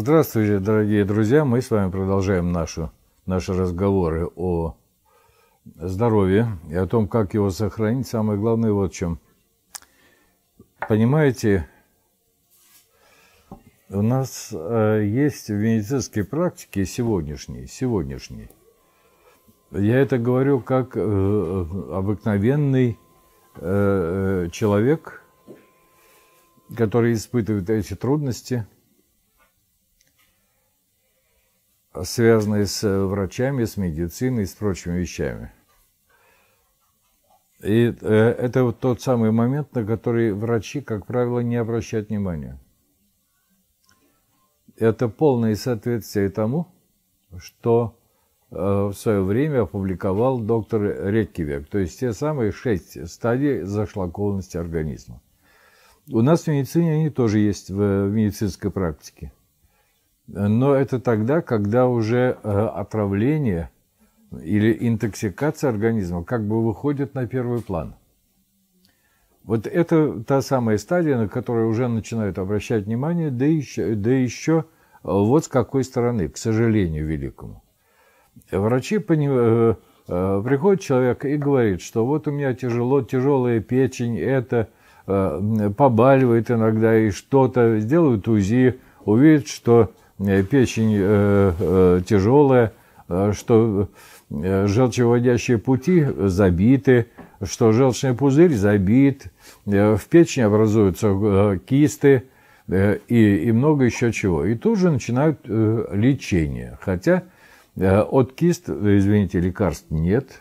Здравствуйте, дорогие друзья! Мы с вами продолжаем нашу, наши разговоры о здоровье и о том, как его сохранить. Самое главное вот в чем. Понимаете, у нас э, есть в медицинской практике сегодняшней, сегодняшней. Я это говорю как э, обыкновенный э, человек, который испытывает эти трудности – связанные с э, врачами, с медициной с прочими вещами. И э, это вот тот самый момент, на который врачи, как правило, не обращают внимания. Это полное соответствие тому, что э, в свое время опубликовал доктор Редкивек, то есть те самые шесть стадий зашлакованности организма. У нас в медицине они тоже есть в медицинской практике. Но это тогда, когда уже э, отравление или интоксикация организма как бы выходит на первый план. Вот это та самая стадия, на которую уже начинают обращать внимание, да еще, да еще э, вот с какой стороны, к сожалению великому. Врачи поним... Э, приходит человек и говорит, что вот у меня тяжело, тяжелая печень, это побаливает иногда и что-то, сделают УЗИ, увидят, что Э, печень э, э, тяжелая, что желчеводящие пути забиты, что желчный пузырь забит, в печени образуются кисты и, и много еще чего. И тут же начинают лечение. Хотя от кист, извините, лекарств нет,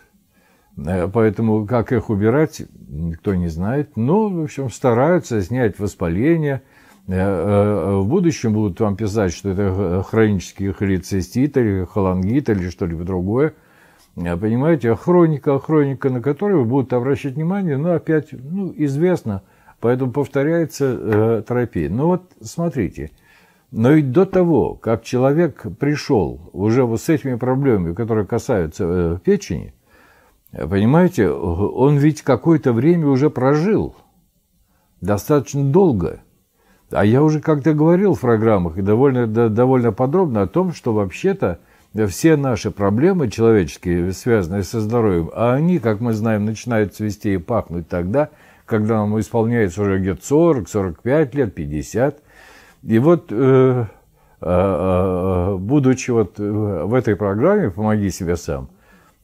поэтому как их убирать, никто не знает. Но, в общем, стараются снять воспаление – Э, э, в будущем будут вам писать, что это э, хронический холецистит или холангит или что-либо другое. Понимаете, хроника, хроника, на которую будут обращать внимание, но опять ну, известно, поэтому повторяется э, терапия. Но вот смотрите, но ведь до того, как человек пришел уже вот с этими проблемами, которые касаются э, печени, понимаете, он ведь какое-то время уже прожил, достаточно долго – а я уже как-то говорил в программах и довольно, да, довольно подробно о том, что вообще-то все наши проблемы человеческие, связанные со здоровьем, а они, как мы знаем, начинают цвести и пахнуть тогда, когда нам исполняется уже где-то 40, 45 лет, 50. И вот, э, э, будучи вот в этой программе «Помоги себе сам»,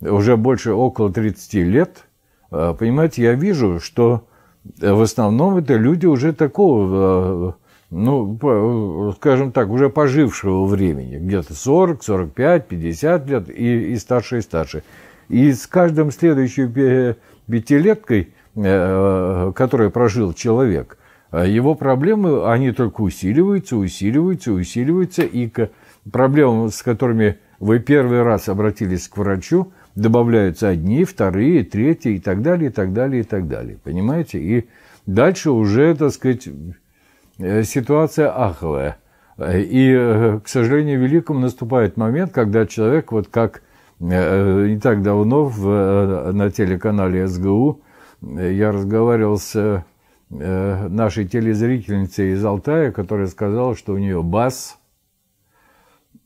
уже больше около 30 лет, э, понимаете, я вижу, что Э, в основном это люди уже такого, э, ну, э, скажем так, уже пожившего времени, где-то 40, 45, 50 лет и, и старше, и старше. И с каждым следующей пятилеткой, которую прожил человек, его проблемы, они только усиливаются, усиливаются, усиливаются, и к проблемам, с которыми вы первый раз обратились к врачу – добавляются одни, вторые, третьи и так далее, и так далее, и так далее. Понимаете? И дальше уже, так сказать, э, ситуация аховая. И, э, к сожалению, великому наступает момент, когда человек, вот как э, не так давно в, на телеканале СГУ я разговаривал с нашей телезрительницей из Алтая, которая сказала, что у нее бас –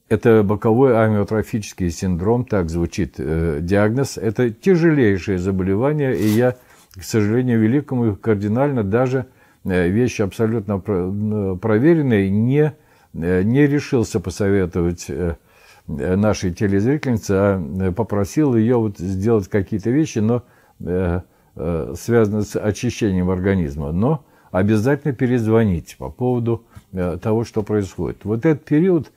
это боковой амиотрофический синдром, так звучит э, диагноз. Это тяжелейшее заболевание, и я, к сожалению, великому кардинально даже э, вещи абсолютно э, проверенные не, э, не решился посоветовать э, э нашей телезрительнице, а э, попросил ее вот сделать какие-то вещи, но э, э, связанные с очищением организма. Но обязательно перезвонить по поводу э, того, что происходит. Вот этот период –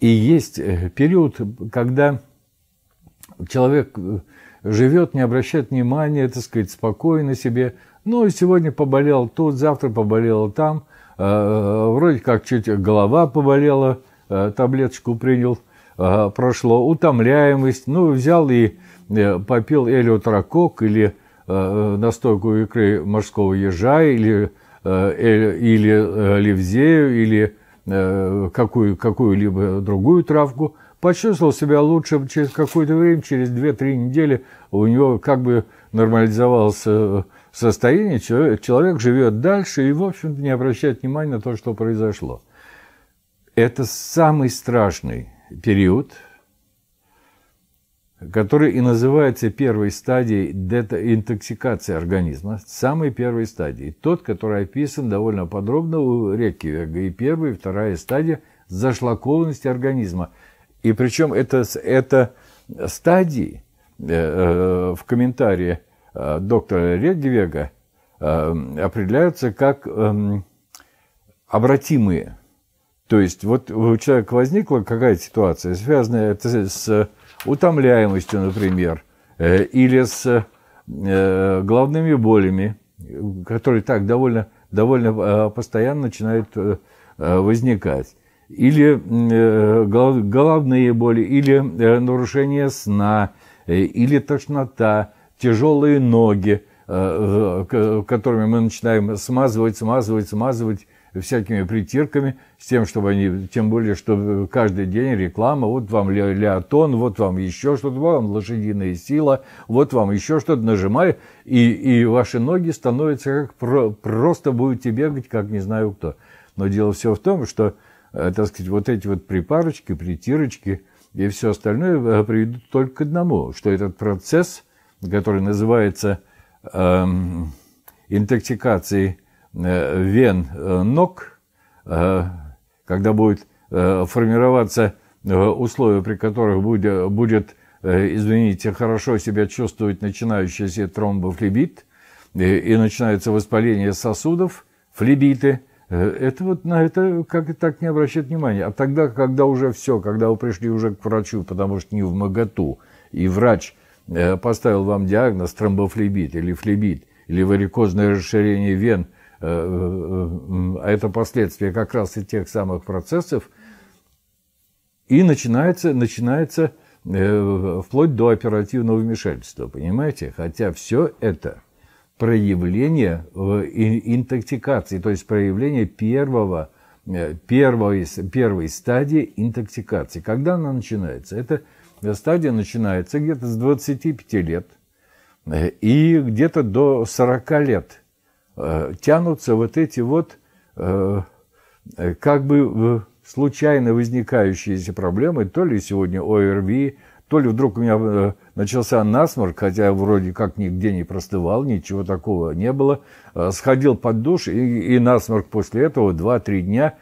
и есть э, период, когда человек э, живет, не обращает внимания, так сказать, спокойно себе. Ну, сегодня поболел тут, завтра поболел там. Э, вроде как чуть голова поболела, таблеточку принял, прошло. Утомляемость. Ну, взял и попил Элиот Ракок или настойку икры морского ежа или, или, или левзею, или Э, какую, какую-либо другую травку, почувствовал себя лучше через какое-то время, через 2-3 недели у него как бы нормализовалось состояние, человек, живет дальше и, в общем-то, не обращает внимания на то, что произошло. Это самый страшный период – который и называется первой стадией детоксикации организма, самой первой стадией. тот, который описан довольно подробно у Реккевега, и первая, и вторая стадия зашлакованности организма. И причем это, это стадии э, э, в комментарии э, доктора Реккевега определяются как эм, обратимые. То есть вот у человека возникла какая-то ситуация, связанная это с утомляемостью, например, э, или с э, головными болями, которые так довольно, довольно э, постоянно начинают возникать. Или головные боли, или нарушение сна, или тошнота, тяжелые ноги, которыми мы начинаем смазывать, смазывать, смазывать всякими притирками, с тем, чтобы они, тем более, что каждый день реклама, вот вам ле леотон, вот вам еще что-то, вот вам лошадиная сила, вот вам еще что-то, нажимай, и, и ваши ноги становятся как про просто будете бегать, как не знаю кто. Но дело все в том, что, э, так сказать, вот эти вот припарочки, притирочки и все остальное э, приведут только к одному, что этот процесс, который называется эм, интоксикацией, Э, вен э, ног, э, когда будет формироваться условия, при которых будет, будет извините, хорошо себя чувствовать начинающийся тромбофлебит, и начинается воспаление сосудов, флебиты. Это вот на это как и так не обращать внимания. А тогда, когда уже все, когда вы пришли уже к врачу, потому что не в магату и врач поставил вам диагноз тромбофлебит или флебит, или варикозное расширение вен – Э, э, а это последствия как раз и тех самых процессов, и начинается, начинается э, вплоть до оперативного вмешательства, понимаете? Хотя все это проявление интоксикации, то есть проявление первого, первой, первой стадии интоксикации. Когда она начинается? Эта стадия начинается где-то с 25 лет и где-то до 40 лет – Э, тянутся вот эти вот э, э, как бы случайно возникающиеся проблемы, то ли сегодня ОРВИ, то ли вдруг у меня начался насморк, хотя я вроде как нигде не простывал, ничего такого не было. Сходил под душ, и, и насморк после этого 2-3 дня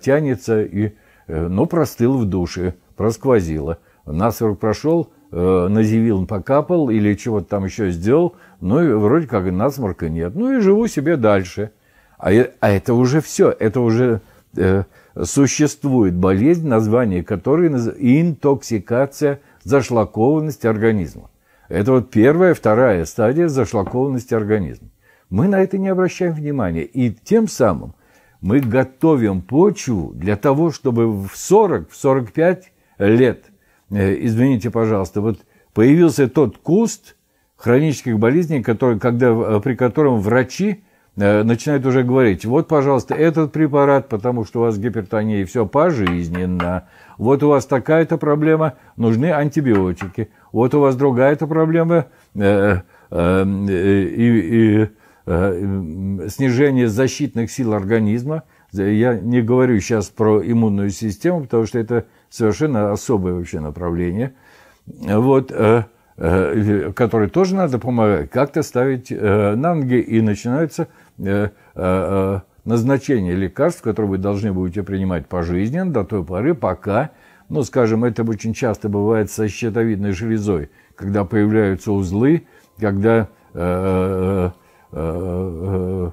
тянется, и, ну, простыл в душе, просквозило. Насморк прошел, Э, на покапал или чего-то там еще сделал, ну и вроде как и насморка нет. Ну и живу себе дальше. А, а это уже все, это уже э, существует болезнь, название которой наз... интоксикация, зашлакованность организма. Это вот первая, вторая стадия зашлакованности организма. Мы на это не обращаем внимания. И тем самым мы готовим почву для того, чтобы в 40-45 в лет – Э, извините, пожалуйста, вот появился тот куст хронических болезней, который, когда, э, при котором врачи э, начинают уже говорить, вот, пожалуйста, этот препарат, потому что у вас гипертония, и все пожизненно. Вот у вас такая-то проблема, нужны антибиотики. Вот у вас другая-то проблема, э, эм, и, и снижение защитных сил организма. Я не говорю сейчас про иммунную систему, потому что это совершенно особое вообще направление, вот, э, э, который тоже надо помогать, как-то ставить э, на ноги, и начинается назначение лекарств, которые вы должны будете принимать пожизненно до той поры, пока, ну, скажем, это очень часто бывает со щитовидной железой, когда появляются узлы, когда э, э,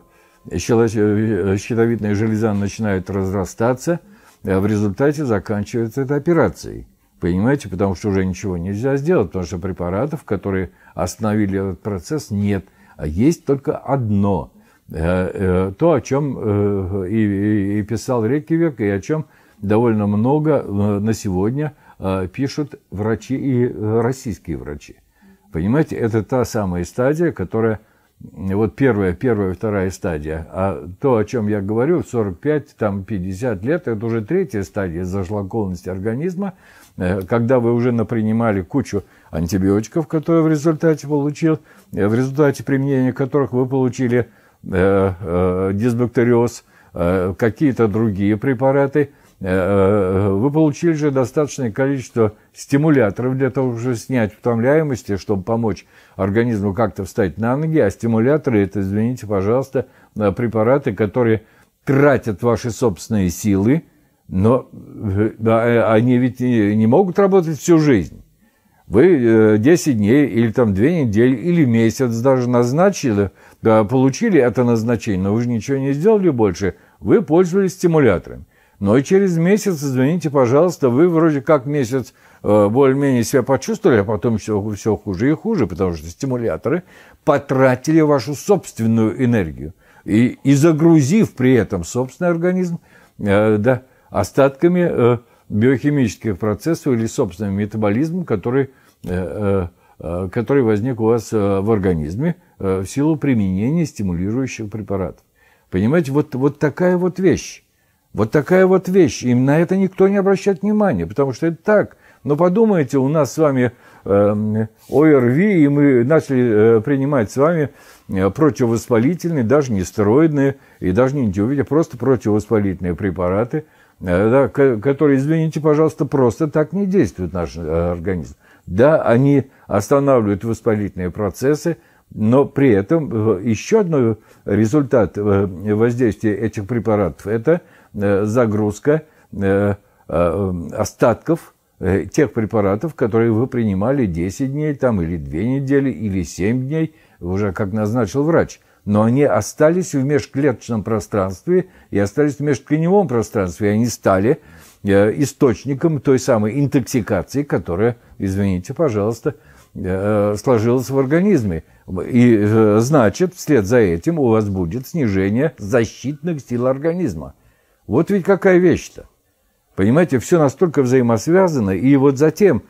э, щитовидная железа начинает разрастаться – а в результате заканчивается этой операцией. Понимаете, потому что уже ничего нельзя сделать, потому что препаратов, которые остановили этот процесс, нет. А есть только одно. Э, э, то, о чем э, и писал Рекевек, и о чем довольно много на сегодня пишут врачи и российские врачи. Понимаете, это та самая стадия, которая вот первая, первая, вторая стадия. А то, о чем я говорю, 45, там 50 лет, это уже третья стадия зажлакованности организма, э, когда вы уже напринимали кучу антибиотиков, которые в результате получил, э, в результате применения которых вы получили э, дисбактериоз, какие-то другие препараты – Э, э, вы получили же достаточное количество стимуляторов для того, чтобы снять утомляемости, чтобы помочь организму как-то встать на ноги, а стимуляторы это, извините, пожалуйста, э, препараты, которые тратят ваши собственные силы, но они ведь не могут работать всю жизнь. Вы 10 дней или там 2 недели или месяц даже назначили, получили это назначение, но вы же ничего не сделали больше, вы пользовались стимуляторами но и через месяц, извините, пожалуйста, вы вроде как месяц э, более-менее себя почувствовали, а потом все, все хуже и хуже, потому что стимуляторы потратили вашу собственную энергию. И, и загрузив при этом собственный организм э, да, остатками э, биохимических процессов или собственным метаболизмом, который, э, э, э который возник у вас э, в организме э, в силу применения стимулирующих препаратов. Понимаете, вот, вот такая вот вещь. Вот такая вот вещь. И на это никто не обращает внимания, потому что это так. Но подумайте, у нас с вами эм, ОРВИ, и мы начали э, принимать с вами э, противовоспалительные, даже не стероидные, и даже не антиубиотики, просто противовоспалительные препараты, э, да, которые, извините, пожалуйста, просто так не действуют наш организм. Да, они останавливают воспалительные процессы, но при этом еще один результат воздействия этих препаратов – это – Э, загрузка э, э, остатков тех препаратов, которые вы принимали 10 дней там, или 2 недели, или 7 дней, уже как назначил врач. Но они остались в межклеточном пространстве и остались в межтканевом пространстве. И они стали источником той самой интоксикации, которая, извините, пожалуйста, сложилась в организме. И значит, вслед за этим у вас будет снижение защитных сил организма. Вот ведь какая вещь-то. Понимаете, все настолько взаимосвязано, и вот затем,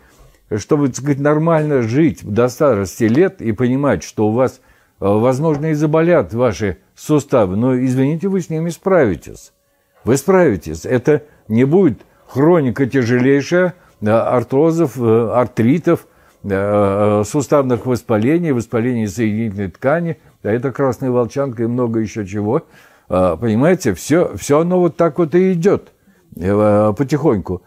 чтобы, так сказать, нормально жить до старости лет и понимать, что у вас, э, возможно, и заболят ваши суставы, но, извините, вы с ними справитесь. Вы справитесь. Это не будет хроника тяжелейшая, э, артрозов, э, артритов, суставных воспалений, воспалений соединительной ткани, а это красная волчанка и много еще чего – а, понимаете, все, все оно вот так вот и идет э, э, потихоньку.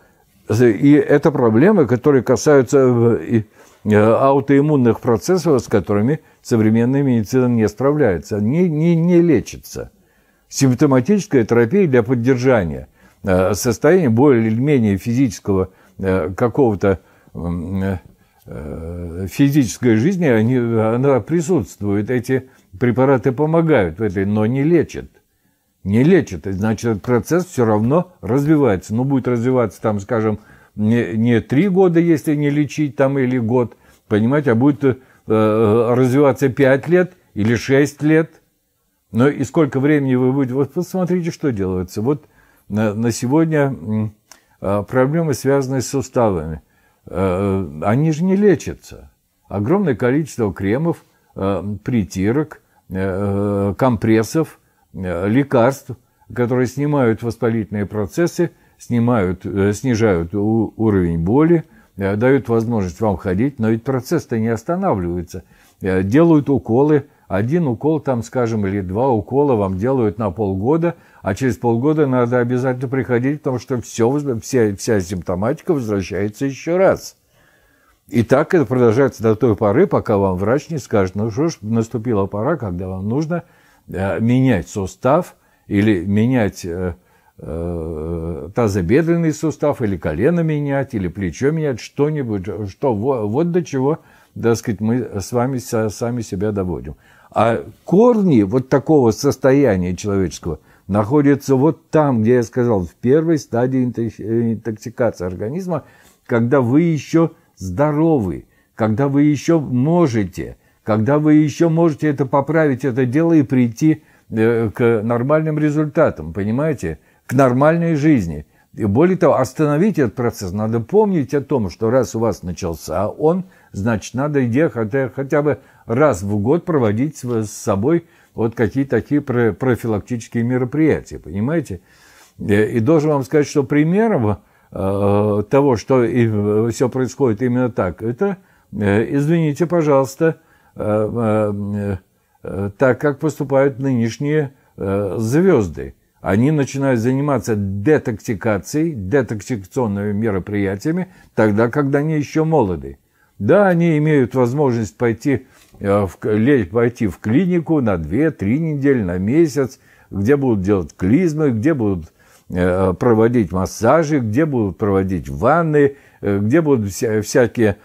И это проблемы, которые касаются э, аутоиммунных процессов, с которыми современная медицина не справляется, не, не, не лечится. Симптоматическая терапия для поддержания состояния более или менее физического какого-то физической жизни, они, она присутствует. Эти препараты помогают в этой, но не лечат не лечит. Значит, этот процесс все равно развивается. Но ну, будет развиваться там, скажем, не, не три года, если не лечить там, или год, понимаете, а будет э, развиваться пять лет или шесть лет. Ну и сколько времени вы будете... Вот посмотрите, что делается. Вот на, на сегодня э, проблемы, связанные с суставами, э, э, они же не лечатся. Огромное количество кремов, э, притирок, э, э компрессов – Э, лекарств, которые снимают воспалительные процессы, снимают, э, снижают уровень боли, э, дают возможность вам ходить, но ведь процесс-то не останавливается. Делают уколы, один укол там, скажем, или два укола вам делают на полгода, а через полгода надо обязательно приходить, потому что все, вся, вся симптоматика возвращается еще раз. И так это продолжается до той поры, пока вам врач не скажет, ну что ж, наступила пора, когда вам нужно – Э, менять сустав или менять э, э, тазобедренный сустав, или колено менять, или плечо менять, что-нибудь, что вот, до чего, так сказать, мы с вами сами себя доводим. А корни вот такого состояния человеческого находятся вот там, где я сказал, в первой стадии интоксикации организма, когда вы еще здоровы, когда вы еще можете – когда вы еще можете это поправить, это дело и прийти э, к нормальным результатам, понимаете, к нормальной жизни. И более того, остановить этот процесс. Надо помнить о том, что раз у вас начался он, значит, надо идти хотя, хотя бы раз в год проводить с собой вот какие-то такие профилактические мероприятия, понимаете? Э, и должен вам сказать, что примером э, того, что все происходит именно так, это, извините, пожалуйста, Э, э, э, так, как поступают нынешние звезды. Они начинают заниматься детоксикацией, детоксикационными мероприятиями, тогда, когда они еще молоды. Да, они имеют возможность пойти в, пойти в клинику на 2-3 недели, на месяц, где будут делать клизмы, где будут проводить массажи, где будут проводить ванны, где будут вся, всякие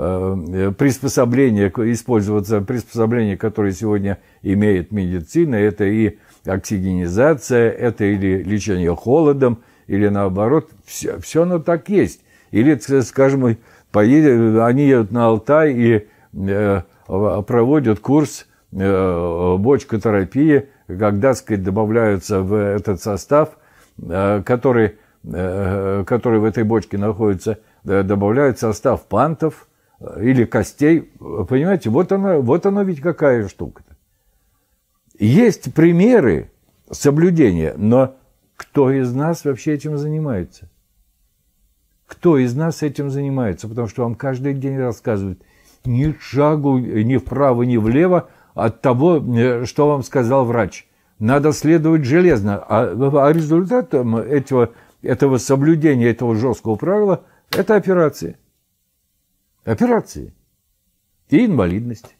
Э, приспособления, использоваться приспособления, которые сегодня имеет медицина, это и оксигенизация, это или лечение холодом, или наоборот, все, все оно так есть. Или, скажем, поедет, они едут на Алтай и э, проводят курс э, бочкотерапии, когда, сказать, добавляются в этот состав, э, который, э, э который в этой бочке находится, э, добавляют состав пантов – Э, или костей. Э, понимаете, вот она, вот она ведь какая штука-то. Есть примеры соблюдения, но кто из нас вообще этим занимается? Кто из нас этим занимается? Потому что вам каждый день рассказывают ни шагу ни вправо, ни влево от того, э, что вам сказал врач. Надо следовать железно. А, а результатом этого, этого соблюдения, этого жесткого правила – это операции – операции и инвалидность.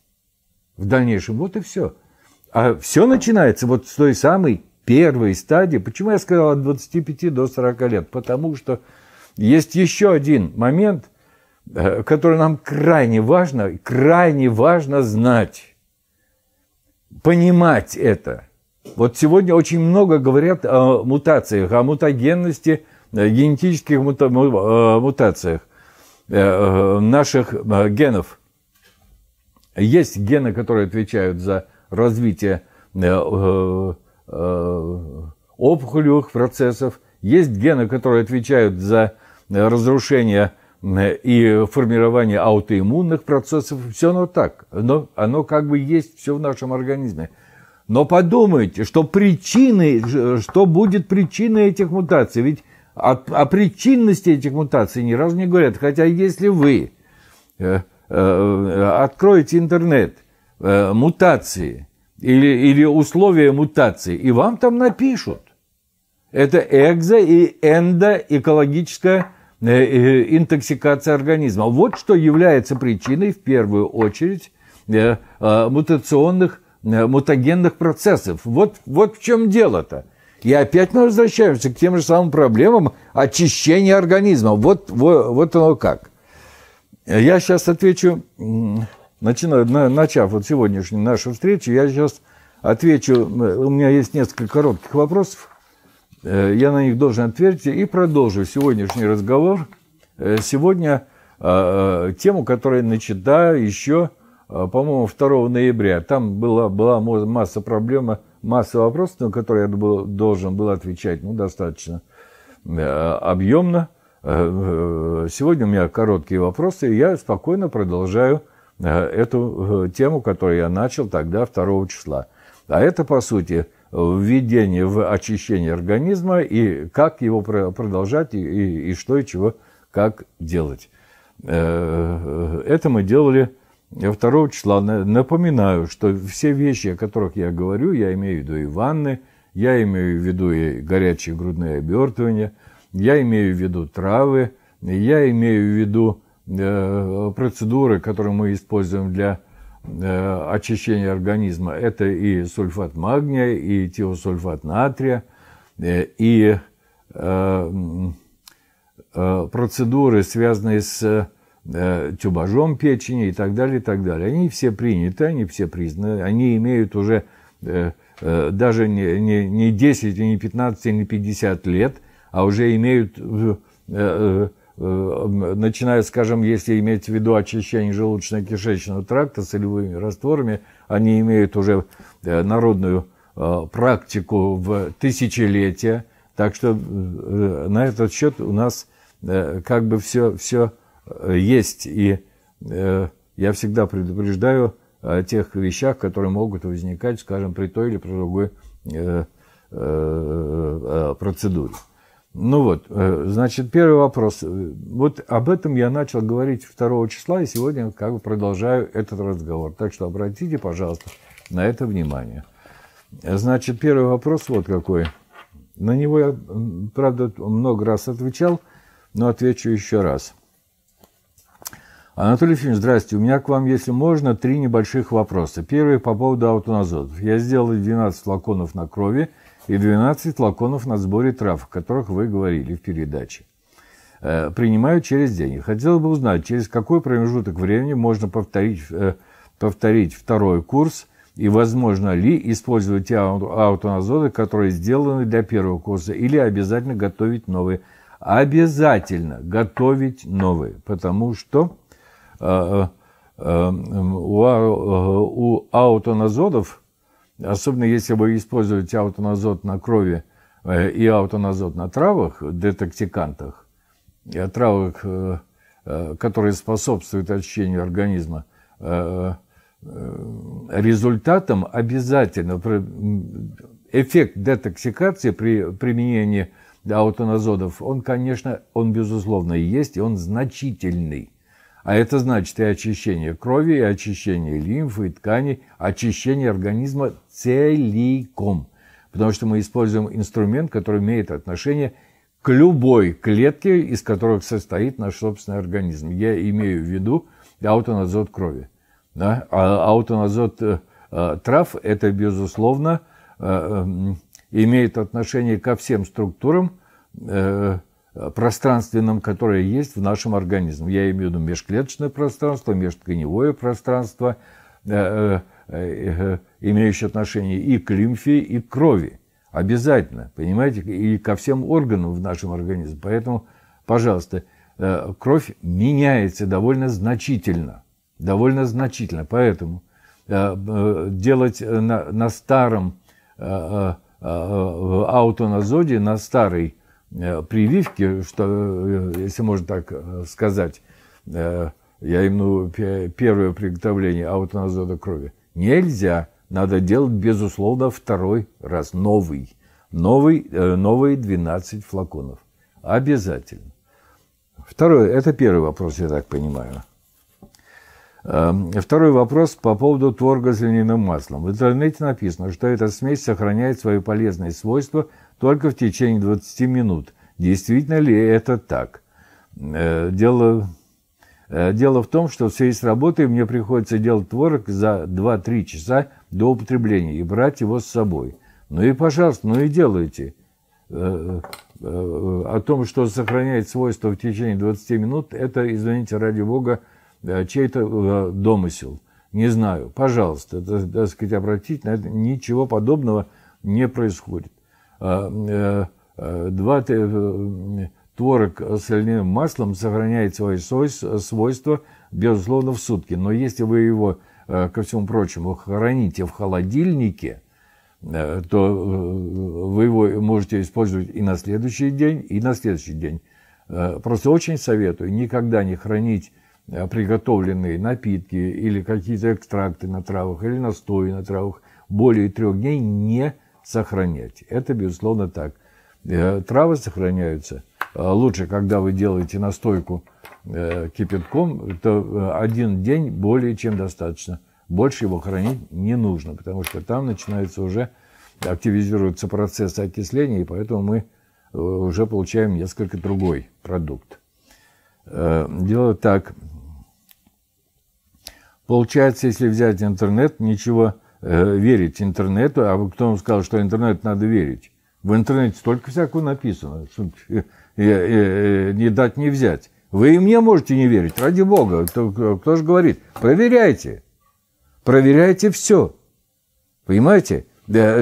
В дальнейшем вот и все. А все начинается вот с той самой первой стадии. Почему я сказал от 25 до 40 лет? Потому что есть еще один момент, э, который нам крайне важно, крайне важно знать, понимать это. Вот сегодня очень много говорят о мутациях, о мутагенности, э, генетических мута э, мутациях. Э, э, наших э, генов. Есть гены, которые отвечают за развитие опухолевых процессов, есть гены, которые отвечают за разрушение и формирование аутоиммунных процессов. Все оно так. Но оно как бы есть все в нашем организме. Но подумайте, что причины, что будет причиной этих мутаций. Ведь о, о причинности этих мутаций ни разу не говорят. Хотя если вы э, э, откроете интернет э, мутации или, или условия мутации, и вам там напишут. Это экзо- и эндоэкологическая э, э, интоксикация организма. Вот что является причиной в первую очередь э, мутационных, мутагенных процессов. Вот, вот в чем дело-то. И опять мы возвращаемся к тем же самым проблемам очищения организма. Вот, вот, вот оно как. Я сейчас отвечу, начинаю, начав вот сегодняшнюю нашу встречу, я сейчас отвечу, э, у меня есть несколько коротких вопросов, э, я на них должен ответить и продолжу сегодняшний разговор. Э, сегодня а, а, тему, которая начата еще, а, по-моему, 2 ноября. Там была, была масса проблема масса вопросов, на которые я был, должен был отвечать ну, достаточно э, объемно. Э, э, сегодня у меня короткие вопросы, и я спокойно продолжаю эту тему, которую я начал тогда, 2 числа. А это, по сути, введение в очищение организма и как его продолжать, и, и, и что и чего, как делать. Это мы делали 2 числа. Напоминаю, что все вещи, о которых я говорю, я имею в виду и ванны, я имею в виду и горячие грудные обертывания, я имею в виду травы, я имею в виду э, процедуры, которые мы используем для э, очищения организма. Это и сульфат магния, и тиосульфат натрия, э, и э, э, процедуры, связанные с тюбажом э, печени и так далее, и так далее. Они все приняты, они все признаны, они имеют уже э, э, даже не, не, не 10, не 15, не 50 лет, а уже имеют, начиная, скажем, если иметь в виду очищение желудочно-кишечного тракта солевыми растворами, они имеют уже народную практику в тысячелетия. Так что на этот счет у нас как бы все, все Э, есть. И э, я всегда предупреждаю о тех вещах, которые могут возникать, скажем, при той или при другой э, процедуре. Ну вот, значит, первый вопрос. Вот об этом я начал говорить 2 числа, и сегодня как бы продолжаю этот разговор. Так что обратите, пожалуйста, на это внимание. Значит, первый вопрос вот какой. На него я, правда, много раз отвечал, но отвечу еще раз – Анатолий Ефимович, здрасте. У меня к вам, если можно, три небольших вопроса. Первый по поводу аутоназотов. Я сделал 12 флаконов на крови и 12 флаконов на сборе трав, о которых вы говорили в передаче. Э, принимаю через день. Хотел бы узнать, через какой промежуток времени можно повторить, э, повторить второй курс и возможно ли использовать те аутоназоты, которые сделаны для первого курса, или обязательно готовить новые. Обязательно готовить новые, потому что Э, э, э, у аутоназодов, особенно если вы используете аутоназод на крови и аутоназод на травах, детоксикантах, и травах, которые способствуют очищению организма, результатом обязательно эффект детоксикации при применении аутоназодов, он, конечно, он безусловно есть, и он значительный. А это значит и очищение крови, и очищение лимфы, и тканей, очищение организма целиком. Потому что мы используем инструмент, который имеет отношение к любой клетке, из которых состоит наш собственный организм. Я имею в виду аутоназот крови. Да? А аутоназот э, э, трав – это, безусловно, э, имеет отношение ко всем структурам, Э, пространственном, которое есть в нашем организме. Я имею в виду межклеточное пространство, межтканевое пространство, э, э, имеющее отношение и к лимфе, и к крови. Обязательно, понимаете, и ко всем органам в нашем организме. Поэтому, пожалуйста, кровь меняется довольно значительно. Довольно значительно. Поэтому делать на, на старом аутоназоде, на старой Э, прививки, что, э, если можно так э, сказать, я им первое приготовление аутоназода крови. Нельзя. Надо делать, безусловно, второй раз. Новый. новый новые 12 флаконов. Обязательно. Второе. Это первый вопрос, я так понимаю. Эм, второй вопрос по поводу творога с льняным маслом. В интернете написано, что эта смесь сохраняет свои полезные свойства – только в течение 20 минут. Действительно ли это так? Э, дело, э, дело в том, что в связи с работой мне приходится делать творог за 2-3 часа до употребления и брать его с собой. Ну и, пожалуйста, ну и делайте. Э, о том, что сохраняет свойства в течение 20 минут, это, извините, ради бога, чей-то домысел. Не знаю. Пожалуйста, это, так сказать, обратить на это. Ничего подобного не происходит. А, э, э, два э, творог с льняным маслом сохраняет свои свойства, безусловно, в сутки. Но если вы его, ко всему прочему, храните в холодильнике, то вы его можете использовать и на следующий день, и на следующий день. Просто очень советую никогда не хранить приготовленные напитки или какие-то экстракты на травах или настои на травах более трех дней не хранить сохранять. Это, безусловно, так. Э, травы сохраняются э, лучше, когда вы делаете настойку э, кипятком, то один день более чем достаточно. Больше его хранить не нужно, потому что там начинается уже, активизируется процесс окисления, и поэтому мы уже получаем несколько другой продукт. Дело так. Получается, если взять интернет, ничего Э, верить интернету, а кто вам сказал, что интернет надо верить? В интернете столько всякого написано, что э, э, не дать, не взять. Вы и мне можете не верить, ради бога. Кто, кто же говорит? Проверяйте. Проверяйте все. Понимаете?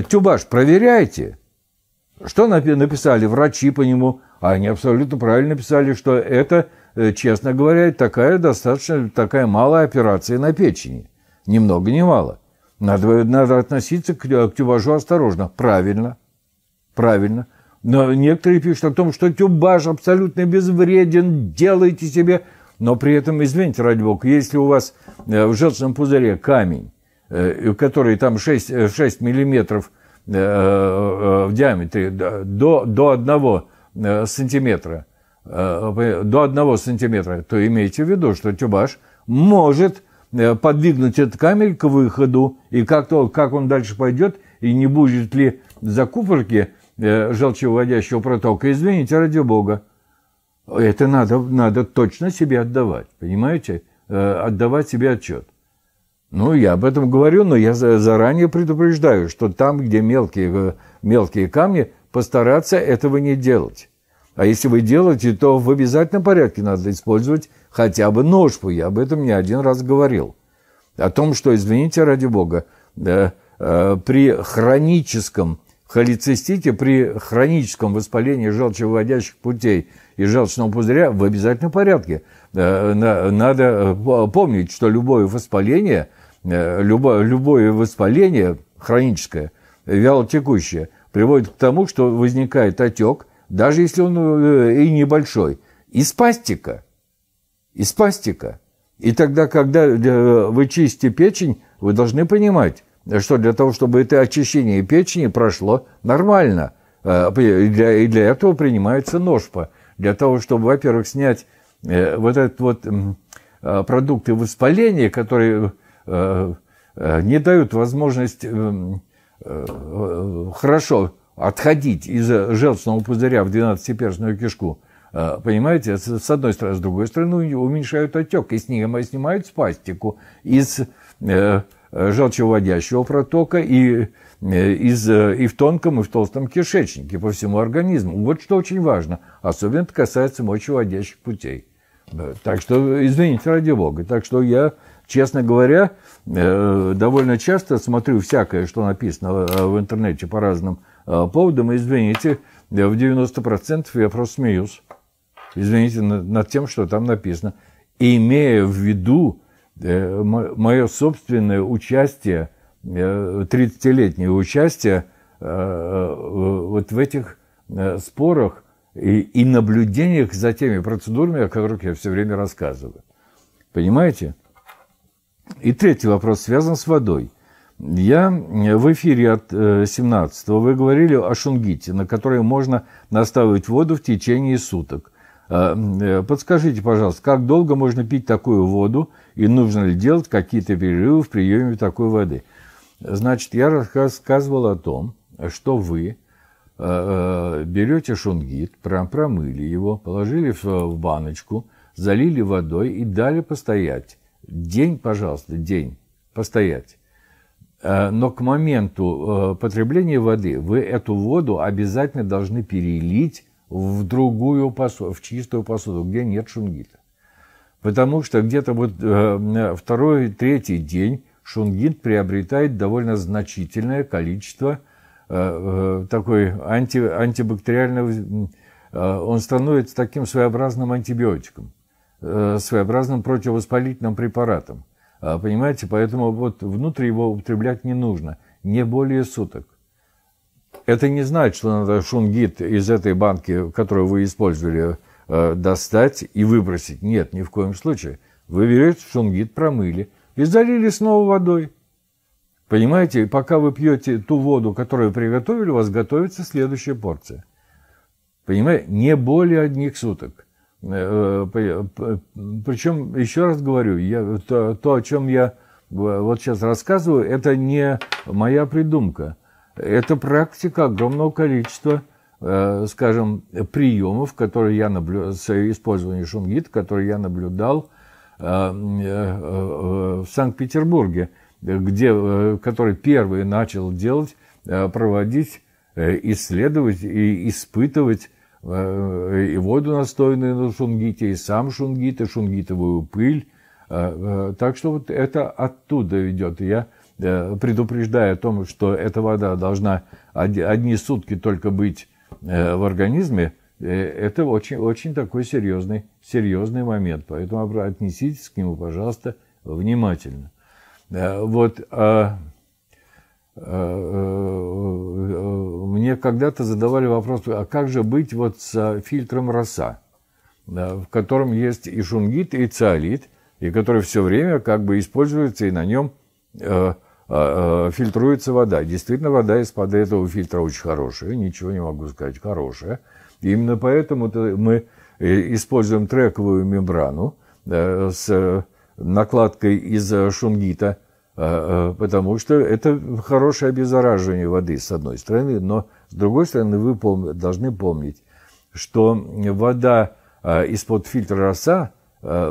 Тюбаш, проверяйте. Что написали врачи по нему? А они абсолютно правильно написали, что это, честно говоря, такая достаточно, такая малая операция на печени. Ни много, ни мало. Надо, надо относиться к, э, к тюбажу осторожно. Правильно. Правильно. Но некоторые пишут о том, что тюбаж абсолютно безвреден, делайте себе. Но при этом, извините, ради бога, если у вас э, в желчном пузыре камень, э, который там 6, 6 миллиметров в диаметре, до, до 1 сантиметра, до 1 сантиметра, то имейте в виду, что тюбаж может Э, подвигнуть этот камень к выходу, и как, то, как он дальше пойдет, и не будет ли закупорки э, желчевыводящего протока, извините, ради бога. Это надо, надо точно себе отдавать, понимаете? Э, отдавать себе отчет. Ну, я об этом говорю, но я заранее предупреждаю, что там, где мелкие, мелкие камни, постараться этого не делать. А если вы делаете, то в обязательном порядке надо использовать хотя бы ножку. Я об этом не один раз говорил. О том, что, извините, ради бога, э, э, при хроническом холецистите, при хроническом воспалении желчевыводящих путей и желчного пузыря в обязательном порядке. Э, надо э, помнить, что любое воспаление, э, любо, любое воспаление хроническое, вялотекущее, приводит к тому, что возникает отек – даже если он э, и небольшой, из пастика. Из пастика. И тогда, когда э, вы чистите печень, вы должны понимать, что для того, чтобы это очищение печени прошло нормально. Э, и для, и для этого принимается ножпа. Для того, чтобы, во-первых, снять вот этот вот продукты воспаления, которые не дают возможность эм, хорошо отходить из желчного пузыря в 12-перстную кишку, э, понимаете, с одной стороны, с другой стороны уменьшают отек, и с снимают спастику из э, желчеводящего протока и, э, из, и в тонком, и в толстом кишечнике по всему организму. Вот что очень важно, особенно это касается мочеводящих путей. Так что, извините, ради бога. Так что я, честно говоря, довольно часто смотрю всякое, что написано в интернете по разным а, поводом, извините, в 90% я просто смеюсь. Извините, над тем, что там написано. Имея в виду э, мое собственное участие, 30-летнее э, участие э, вот в этих спорах и, и наблюдениях за теми процедурами, о которых я все время рассказываю. Понимаете? И третий вопрос связан с водой. Я э, в эфире от 17-го э, вы говорили о шунгите, на которой можно настаивать воду в течение суток. А, э, подскажите, пожалуйста, как долго можно пить такую воду и нужно ли делать какие-то перерывы в приеме такой воды? Значит, я рассказывал о том, что вы берете шунгит, промыли его, положили в баночку, залили водой и дали постоять. День, пожалуйста, день постоять. Э, но к моменту э, потребления воды вы эту воду обязательно должны перелить в другую посуду, в чистую посуду, где нет шунгита. Потому что где-то вот э, второй, третий день шунгит приобретает довольно значительное количество такой анти, антибактериального... Он становится таким своеобразным антибиотиком, своеобразным противовоспалительным препаратом. А, понимаете, поэтому вот внутрь его употреблять не нужно. Не более суток. Это не значит, что надо шунгит из этой банки, которую вы использовали, э, достать и выбросить. Нет, ни в коем случае. Вы берете шунгит, промыли и залили снова водой. Понимаете, пока вы пьете ту воду, которую приготовили, у вас готовится следующая порция. Понимаете, не более одних суток. Э, Причем, еще раз говорю, я, то, то, о чем я э, вот сейчас рассказываю, это не моя придумка. Это практика огромного количества, э, скажем, приемов, которые я наблюдал, использование использованием которые я наблюдал в Санкт-Петербурге, где, который первый начал делать, проводить, исследовать и испытывать Э, и воду настойную на шунгите, и сам шунгит, и шунгитовую пыль. Э, э, так что вот это оттуда идет. Я предупреждаю о том, что эта вода должна одни сутки только быть в организме, это очень, очень такой серьезный, серьезный момент. Поэтому отнеситесь к нему, пожалуйста, внимательно. Вот, а Э, э, э, мне когда-то задавали вопрос, а как же быть вот с фильтром роса, в котором есть и шунгит, и циолит, и который все время как бы используется, и на нем фильтруется вода. Действительно, вода из-под этого фильтра очень хорошая, ничего не могу сказать, хорошая. И именно поэтому мы используем трековую мембрану с накладкой из шунгита – а, а, потому что это хорошее обеззараживание воды, с одной стороны, но с другой стороны вы пом- должны помнить, что вода а, из-под фильтра роса,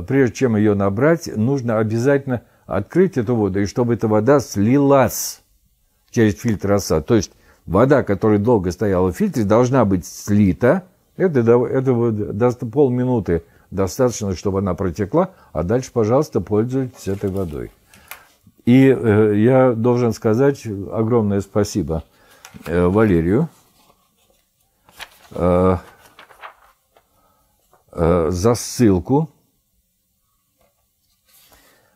прежде чем ее набрать, нужно обязательно открыть эту воду, и чтобы эта вода слилась через фильтр роса. То есть вода, которая долго стояла в фильтре, должна быть слита. Это, это до полминуты достаточно, чтобы она протекла, а дальше, пожалуйста, пользуйтесь этой водой. И э, я должен сказать огромное спасибо э, Валерию э, за ссылку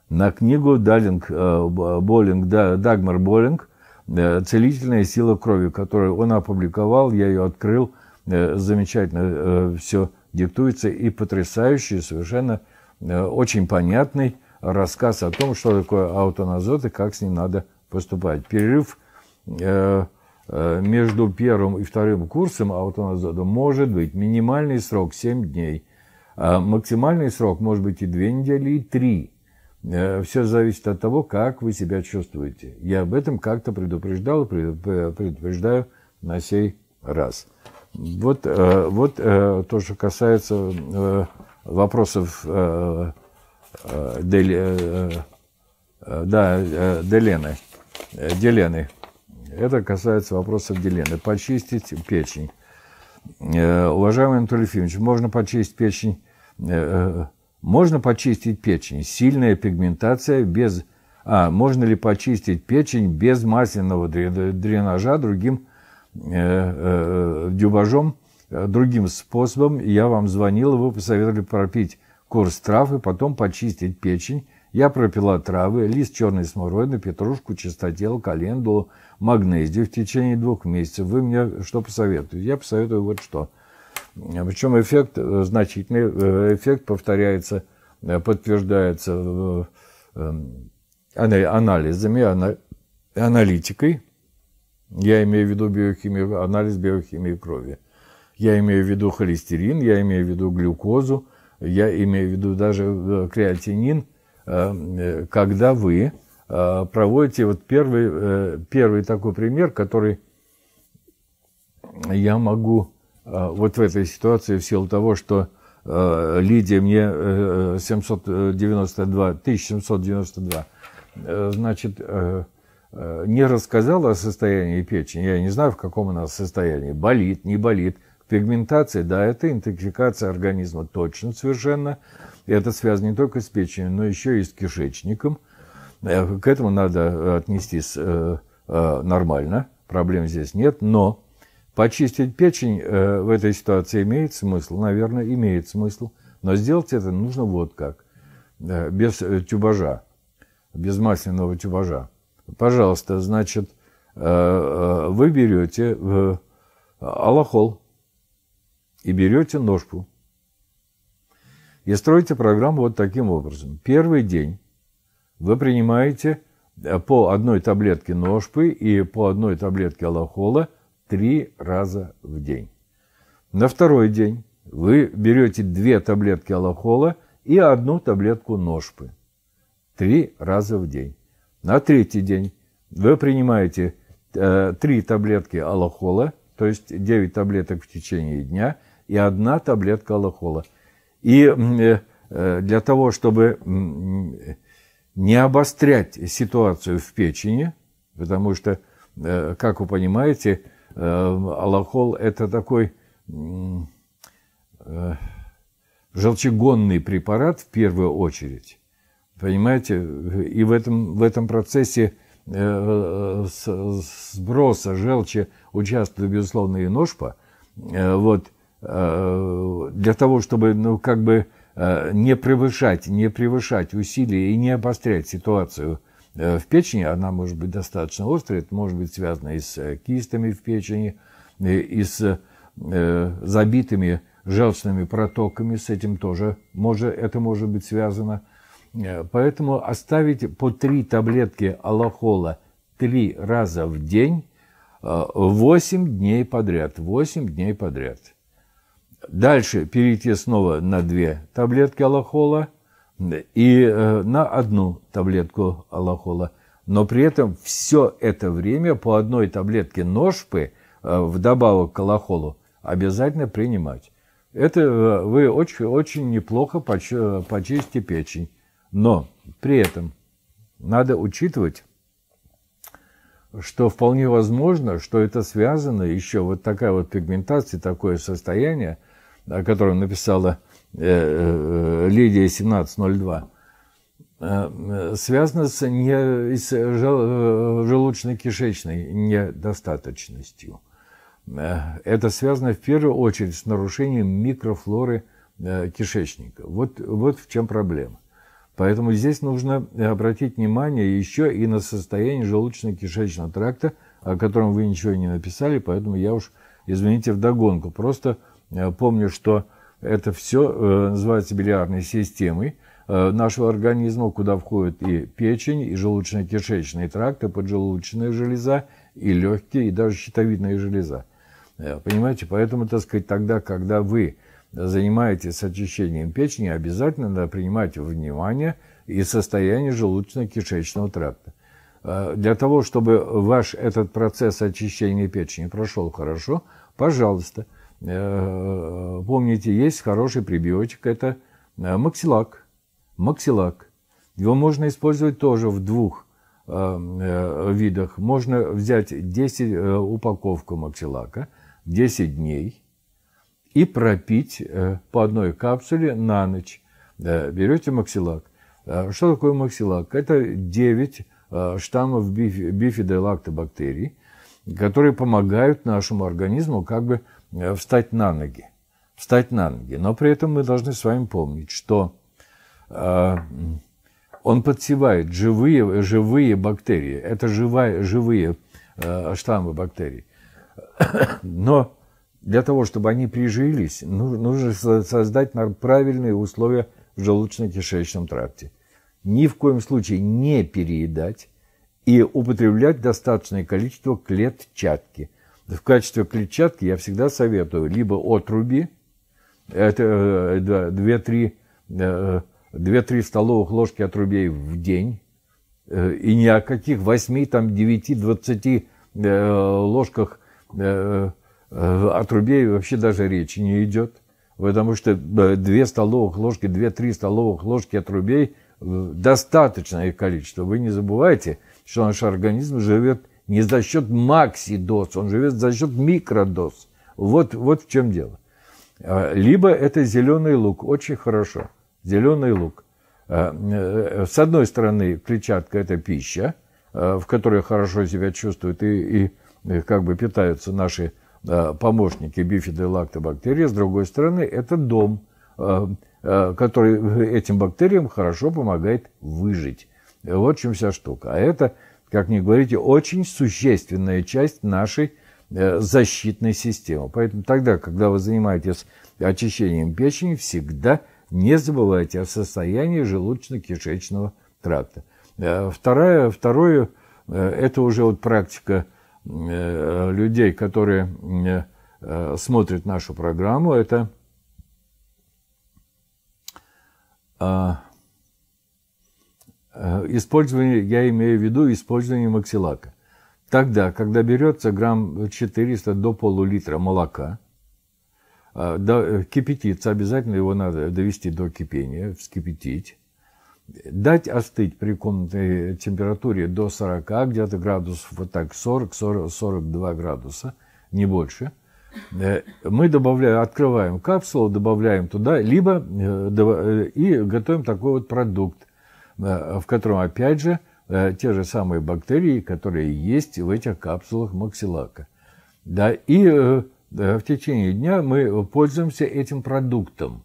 на книгу Далинг, э, Дагмар Болинг «Целительная сила крови», которую он опубликовал, я ее открыл, замечательно все диктуется и потрясающий, совершенно очень понятный рассказ о том, что такое аутоназот и как с ним надо поступать. Перерыв э, э, между первым и вторым курсом аутоназота может быть минимальный срок 7 дней, а максимальный срок может быть и 2 недели, и 3. Э, все зависит от того, как вы себя чувствуете. Я об этом как-то предупреждал, э, предупреждаю на сей раз. Вот, вот то, что касается вопросов Э, Дель, э, э, да, Делены. Делены. Это касается вопросов Делены. Почистить печень. Уважаемый Анатолий Ефимович, можно почистить печень, можно почистить печень. Сильная пигментация без... А, можно ли почистить печень без масляного дренажа другим дюбажом, другим способом? Я вам звонил, и вы посоветовали пропить корж травы, потом почистить печень. Я пропила травы, лист черной смородины, петрушку, чистотел, календулу, магнезию в течение двух месяцев. Вы мне что посоветуете? Я посоветую вот что. Причем эффект э, значительный, э, эффект повторяется, э, подтверждается анализами, аналитикой. Я имею в виду биохимию, анализ биохимии крови. Я имею в виду холестерин, я имею в виду глюкозу – я имею в виду даже э, креатинин, э, когда вы э, проводите вот первый, первый такой пример, который я могу вот в этой ситуации в силу того, что Лидия мне 792, 1792, значит, не рассказала о состоянии печени. Я не знаю, в каком она состоянии. Болит, не болит – Пигментация, да, это интоксикация организма точно совершенно. И это связано не только с печенью, но еще и с кишечником. Э, к этому надо э, отнестись э, нормально, проблем здесь нет, но почистить печень в этой ситуации имеет смысл, наверное, имеет смысл, но сделать это нужно вот как, без тюбажа, без масляного тюбажа. Пожалуйста, значит, вы берете аллахол, и берете ножку и строите программу вот таким образом. Первый день вы принимаете э, по одной таблетке ножпы и по одной таблетке алохола три раза в день. На второй день вы берете две таблетки алохола и одну таблетку ножпы. Три раза в день. На третий день вы принимаете э, три таблетки алохола, то есть 9 таблеток в течение дня – и одна таблетка алахола. И э, э, для того, чтобы не обострять ситуацию в печени, потому что, э, как вы понимаете, алахол – это такой желчегонный препарат в первую очередь, понимаете, и в этом, в этом процессе сброса желчи участвует, безусловно, и ножпа, вот – Э, для того, чтобы, ну, как бы э, не превышать, не превышать усилия и не обострять ситуацию э, в печени, она может быть достаточно острая, это может быть связано и с кистами в печени, и с забитыми желчными протоками, с этим тоже может, это может быть связано. Поэтому оставить по три таблетки алахола три раза в день 8 дней подряд. 8 дней подряд. Дальше перейти снова на две таблетки алахола и э, на одну таблетку алахола. Но при этом все это время по одной таблетке ножпы э, вдобавок к алахолу обязательно принимать. Это э, вы очень-очень неплохо почистите печень. Но при этом надо учитывать, что вполне возможно, что это связано еще вот такая вот пигментация, такое состояние – о котором написала э, э, Лидия 1702, э, связана с, не, с желудочно-кишечной недостаточностью. Это связано в первую очередь с нарушением микрофлоры кишечника. Вот, вот в чем проблема. Поэтому здесь нужно обратить внимание еще и на состояние желудочно-кишечного тракта, о котором вы ничего не написали, поэтому я уж, извините, вдогонку. Просто Э, помню, что это все э, называется билиарной системой э, нашего организма, куда входят и печень, и желудочно-кишечный тракт, и поджелудочная железа, и легкие, и даже щитовидная железа. Понимаете, поэтому, так сказать, тогда, когда вы занимаетесь очищением печени, обязательно надо принимать во внимание и состояние желудочно-кишечного тракта. Для того, чтобы ваш этот процесс очищения печени прошел хорошо, пожалуйста – Э, помните, есть хороший пребиотик, это э, максилак. Максилак. Его можно использовать тоже в двух э, видах. Можно взять 10 упаковку максилака, 10 дней и пропить по одной капсуле на ночь. Берете максилак. Что такое максилак? Это 9 штаммов бифиделактобактерий, которые помогают нашему организму как бы Э, встать на ноги. Встать на ноги. Но при этом мы должны с вами помнить, что э, он подсевает живые, живые бактерии. Это живая, живые э, штаммы бактерий. Но для того, чтобы они прижились, ну, нужно создать правильные условия в желудочно-кишечном тракте. Ни в коем случае не переедать и употреблять достаточное количество клетчатки – в качестве клетчатки я всегда советую либо отруби, это 2-3 э, э, столовых ложки отрубей в день, э, и ни о каких 8, там, 9, 20 ложках отрубей вообще даже речи не идет. Потому что 2 столовых ложки, 2-3 столовых ложки отрубей достаточное их количество. Вы не забывайте, что наш организм живет не за счет макси-доз, он живет за счет микродоз. Вот, вот в чем дело. А, либо это зеленый лук, очень хорошо, зеленый лук. А, э, с одной стороны, клетчатка – это пища, а, в которой хорошо себя чувствуют и, и э, как бы питаются наши помощники бифиды лактобактерии. С другой стороны, это дом, который этим бактериям хорошо помогает выжить. Вот в чем вся штука. А это – как мне говорите, очень существенная часть нашей э, защитной системы. Поэтому тогда, когда вы занимаетесь очищением печени, всегда не забывайте о состоянии желудочно-кишечного тракта. Э, второе, второе э, – это уже вот практика людей, которые смотрят нашу программу, это а, Э, использование, я имею в виду использование максилака. Тогда, когда берется грамм 400 до полулитра молока, э, до э, кипятится, обязательно его надо довести до кипения, вскипятить, дать остыть при комнатной температуре до 40, где-то градусов, вот так 40, 40 42 градуса, не больше. Мы добавляем, открываем капсулу, добавляем туда, либо и готовим такой вот продукт Э, в котором, опять же, э, те же самые бактерии, которые есть в этих капсулах максилака. Да, и э, в течение дня мы пользуемся этим продуктом.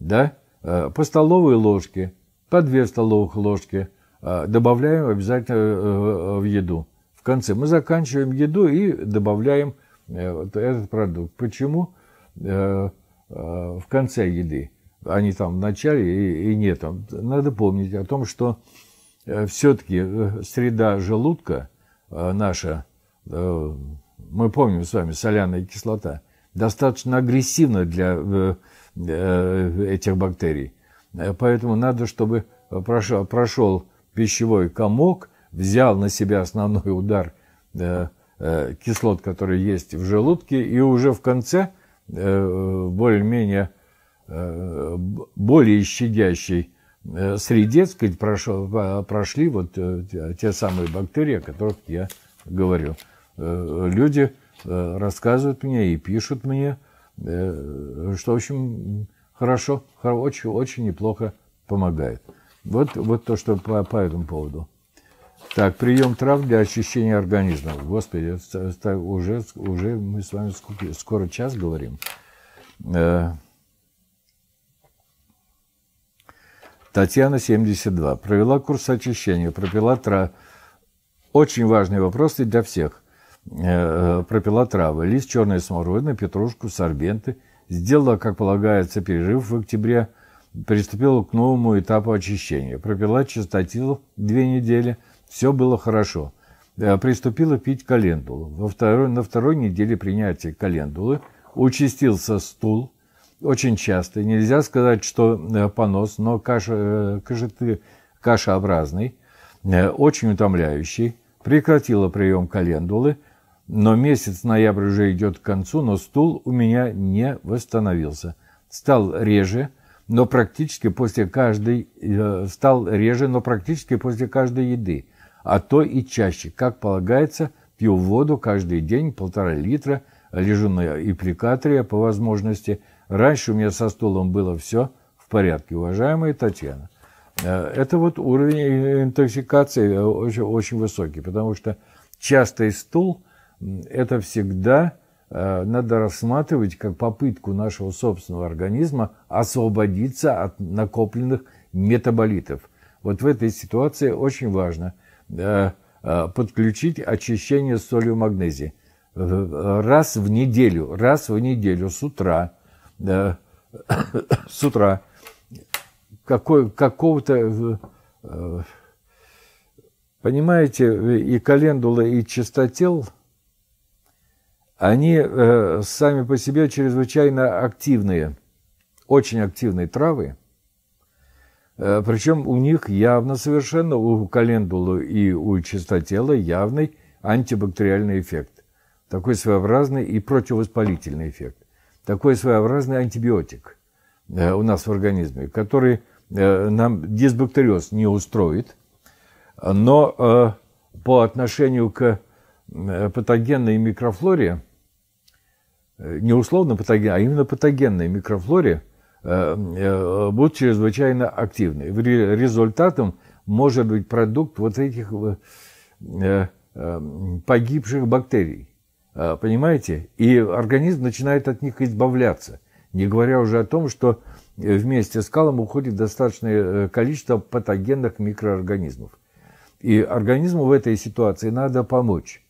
Да? По столовой ложке, по две столовых ложки добавляем обязательно в еду. В конце мы заканчиваем еду и добавляем этот продукт. Почему в конце еды? они там в начале и, и нет. Надо помнить о том, что э, все-таки э, среда желудка э, наша, мы помним с вами, соляная кислота, достаточно агрессивна для этих бактерий. Поэтому надо, чтобы прошел, прошел пищевой комок, взял на себя основной удар кислот, которые есть в желудке, и уже в конце более-менее Э, более щадящей э, среде, так сказать, прошло, прошли вот э, те самые бактерии, о которых я говорю. Люди рассказывают мне и пишут мне, что, в общем, хорошо, очень, очень неплохо помогает. Вот, вот то, что по, по этому поводу. Так, прием трав для очищения организма. Господи, уже, уже мы с вами скоро час говорим. Татьяна, 72. Провела курс очищения, пропила травы, Очень важный вопрос и для всех. Э, э, пропила травы. Лист черной смородины, петрушку, сорбенты. Сделала, как полагается, перерыв в октябре. Приступила к новому этапу очищения. Пропила чистотил две недели. Все было хорошо. Э, приступила пить календулу. Во второй, на второй неделе принятия календулы участился стул – очень часто. Нельзя сказать, что э, понос, но каша, э, каша ты кашеобразный, э, очень утомляющий. Прекратила прием календулы, но месяц ноябрь уже идет к концу, но стул у меня не восстановился. Стал реже, но практически после каждой стал реже, но практически после каждой еды, а то и чаще. Как полагается, пью воду каждый день полтора литра, лежу на аппликаторе по возможности – Раньше у меня со стулом было все в порядке, уважаемая Татьяна. Э, это вот уровень интоксикации э, очень, очень высокий, потому что частый стул – это всегда э, надо рассматривать как попытку нашего собственного организма освободиться от накопленных метаболитов. Вот в этой ситуации очень важно подключить очищение с солью магнезии. Раз в неделю, раз в неделю с утра – с утра какой, какого-то, э, э, понимаете, и календула, и чистотел, они э, сами по себе чрезвычайно активные, очень активные травы. причем у них явно совершенно, у календулы и у чистотела явный антибактериальный эффект. Такой своеобразный и противовоспалительный эффект такой своеобразный антибиотик э, у нас в организме, который э, нам дисбактериоз не устроит, но э, по отношению к патогенной микрофлоре, не условно патоген, а именно патогенной микрофлоре, будут чрезвычайно активны. Результатом может быть продукт вот этих погибших бактерий. Э, понимаете? И организм начинает от них избавляться. Не говоря уже о том, что э, вместе с калом уходит достаточное э, количество патогенных микроорганизмов. И организму в этой ситуации надо помочь.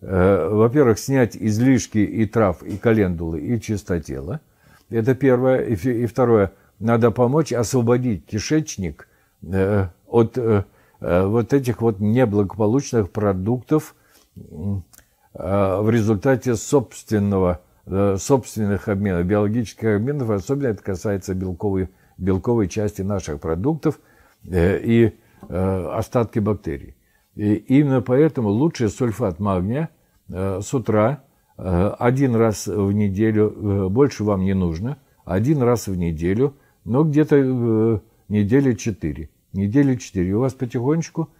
Во-первых, снять излишки и трав, и календулы, и чистотела. Это первое. И второе, надо помочь освободить кишечник от вот этих вот неблагополучных продуктов, Э, в результате собственного, э, собственных обменов, биологических обменов, особенно это касается белковой, белковой части наших продуктов э, и остатки бактерий. И именно поэтому лучше сульфат магния с утра один раз в неделю, больше вам не нужно, один раз в неделю, но где-то недели четыре. Недели четыре. У вас потихонечку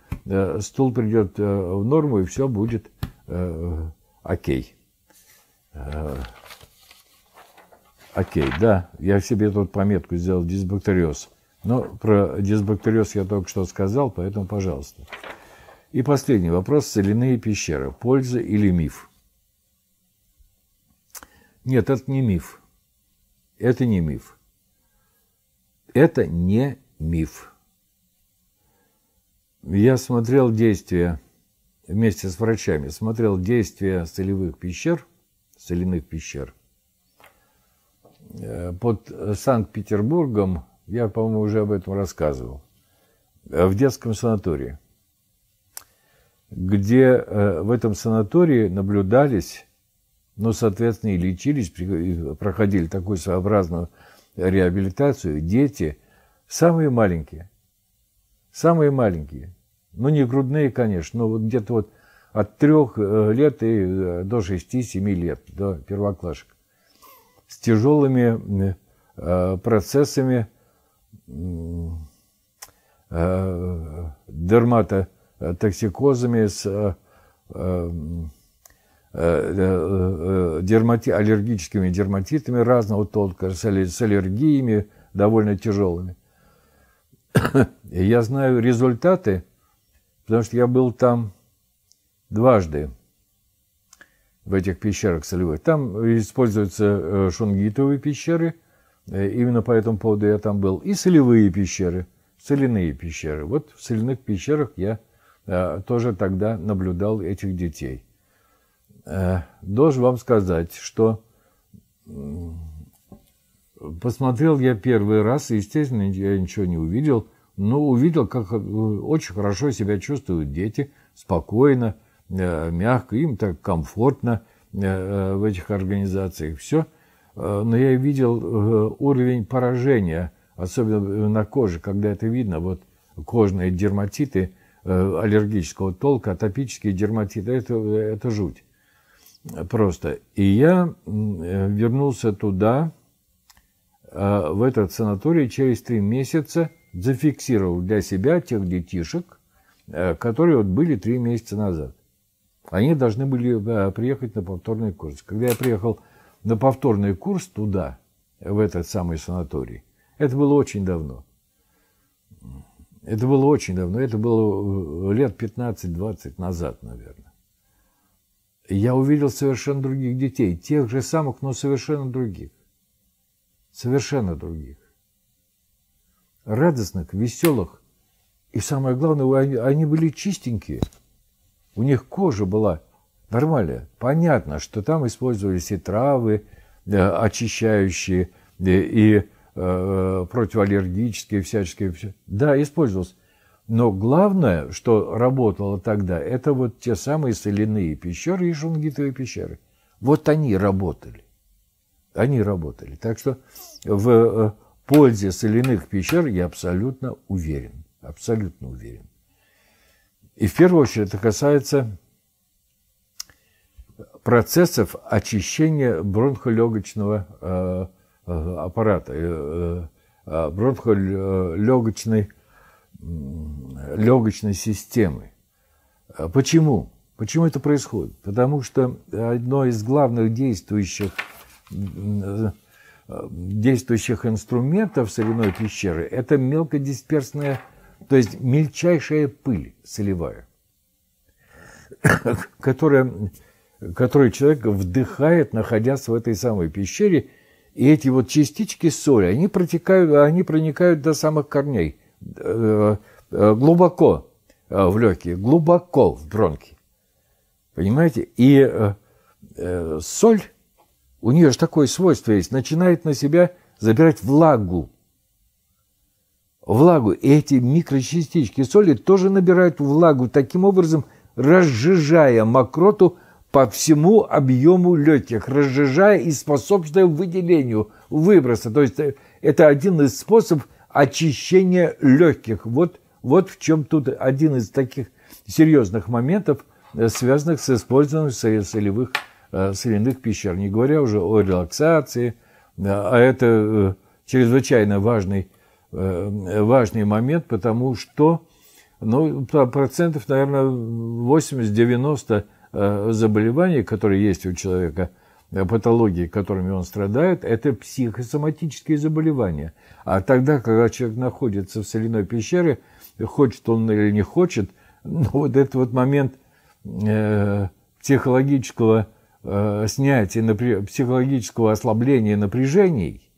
стул придет в норму, и все будет Э, окей. Э, окей, да, я себе тут пометку сделал дисбактериоз. Но про дисбактериоз я только что сказал, поэтому, пожалуйста. И последний вопрос. Соляные пещеры. Польза или миф? Нет, это не миф. Это не миф. Это не миф. Я смотрел действия вместе с врачами смотрел действия солевых пещер, соляных пещер. Э, под э, Санкт-Петербургом, я, по-моему, уже об этом рассказывал, э, в детском санатории, где в этом санатории наблюдались, ну, соответственно, и лечились, проходили такую своеобразную реабилитацию дети, самые маленькие, самые маленькие – ну, не грудные, конечно, но вот где-то вот от трех э, лет и э, до шести-семи лет, до первоклашек. С тяжелыми э, процессами дерматотоксикозами, с дермати, аллергическими дерматитами разного толка, с аллергиями довольно тяжелыми. Я знаю результаты – потому что я был там дважды, в этих пещерах солевых. Там используются э, шунгитовые пещеры, э, именно по этому поводу я там был, и солевые пещеры, соляные пещеры. Вот в соляных пещерах я э, тоже тогда наблюдал этих детей. Должен вам сказать, что посмотрел я первый раз, естественно, я ничего не увидел – ну, увидел, как э, очень хорошо себя чувствуют дети, спокойно, э, мягко, им так комфортно э, в этих организациях. Все. Но я видел уровень поражения, особенно на коже, когда это видно. Вот кожные дерматиты аллергического толка, атопические дерматиты, это, это жуть. Просто. И я вернулся туда, в этот санаторий через три месяца – зафиксировал для себя тех детишек, э, которые вот были три месяца назад. Они должны были э, приехать на повторный курс. Когда я приехал на повторный курс туда, в этот самый санаторий, это было очень давно. Это было очень давно. Это было э, лет 15-20 назад, наверное. Я увидел совершенно других детей. Тех же самых, но совершенно других. Совершенно других радостных, веселых. И самое главное, они, они были чистенькие. У них кожа была нормальная. Понятно, что там использовались и травы э, очищающие, э, и э, противоаллергические всяческие. Да, использовалось. Но главное, что работало тогда, это вот те самые соляные пещеры и шунгитовые пещеры. Вот они работали. Они работали. Так что в э, пользе соляных пещер я абсолютно уверен. Абсолютно уверен. И в первую очередь это касается процессов очищения бронхолегочного э, э, аппарата, э, бронхолегочной легочной системы. Почему? Почему это происходит? Потому что одно из главных действующих Э, действующих инструментов соляной пещеры – это мелкодисперсная, то есть мельчайшая пыль солевая, которая, которую человек вдыхает, находясь в этой самой пещере, и эти вот частички соли, они протекают, они проникают до самых корней, э, э, глубоко в легкие, глубоко в бронхи. Понимаете? И соль у нее же такое свойство есть. Начинает на себя забирать влагу. Влагу. И эти микрочастички соли тоже набирают влагу, таким образом разжижая мокроту по всему объему легких, разжижая и способствуя выделению выброса. То есть э, это один из способов очищения легких. Вот, вот в чем тут один из таких серьезных моментов, э, связанных с использованием солевых Э, соляных пещер, не говоря уже о релаксации, э, а это э, чрезвычайно важный, важный момент, потому что ну, процентов, наверное, 80-90 заболеваний, которые есть у человека, патологии, которыми он страдает, это психосоматические заболевания. А тогда, когда человек находится в соляной пещере, хочет он или не хочет, ну, вот этот вот момент э, психологического э, снятия напря- психологического ослабления напряжений,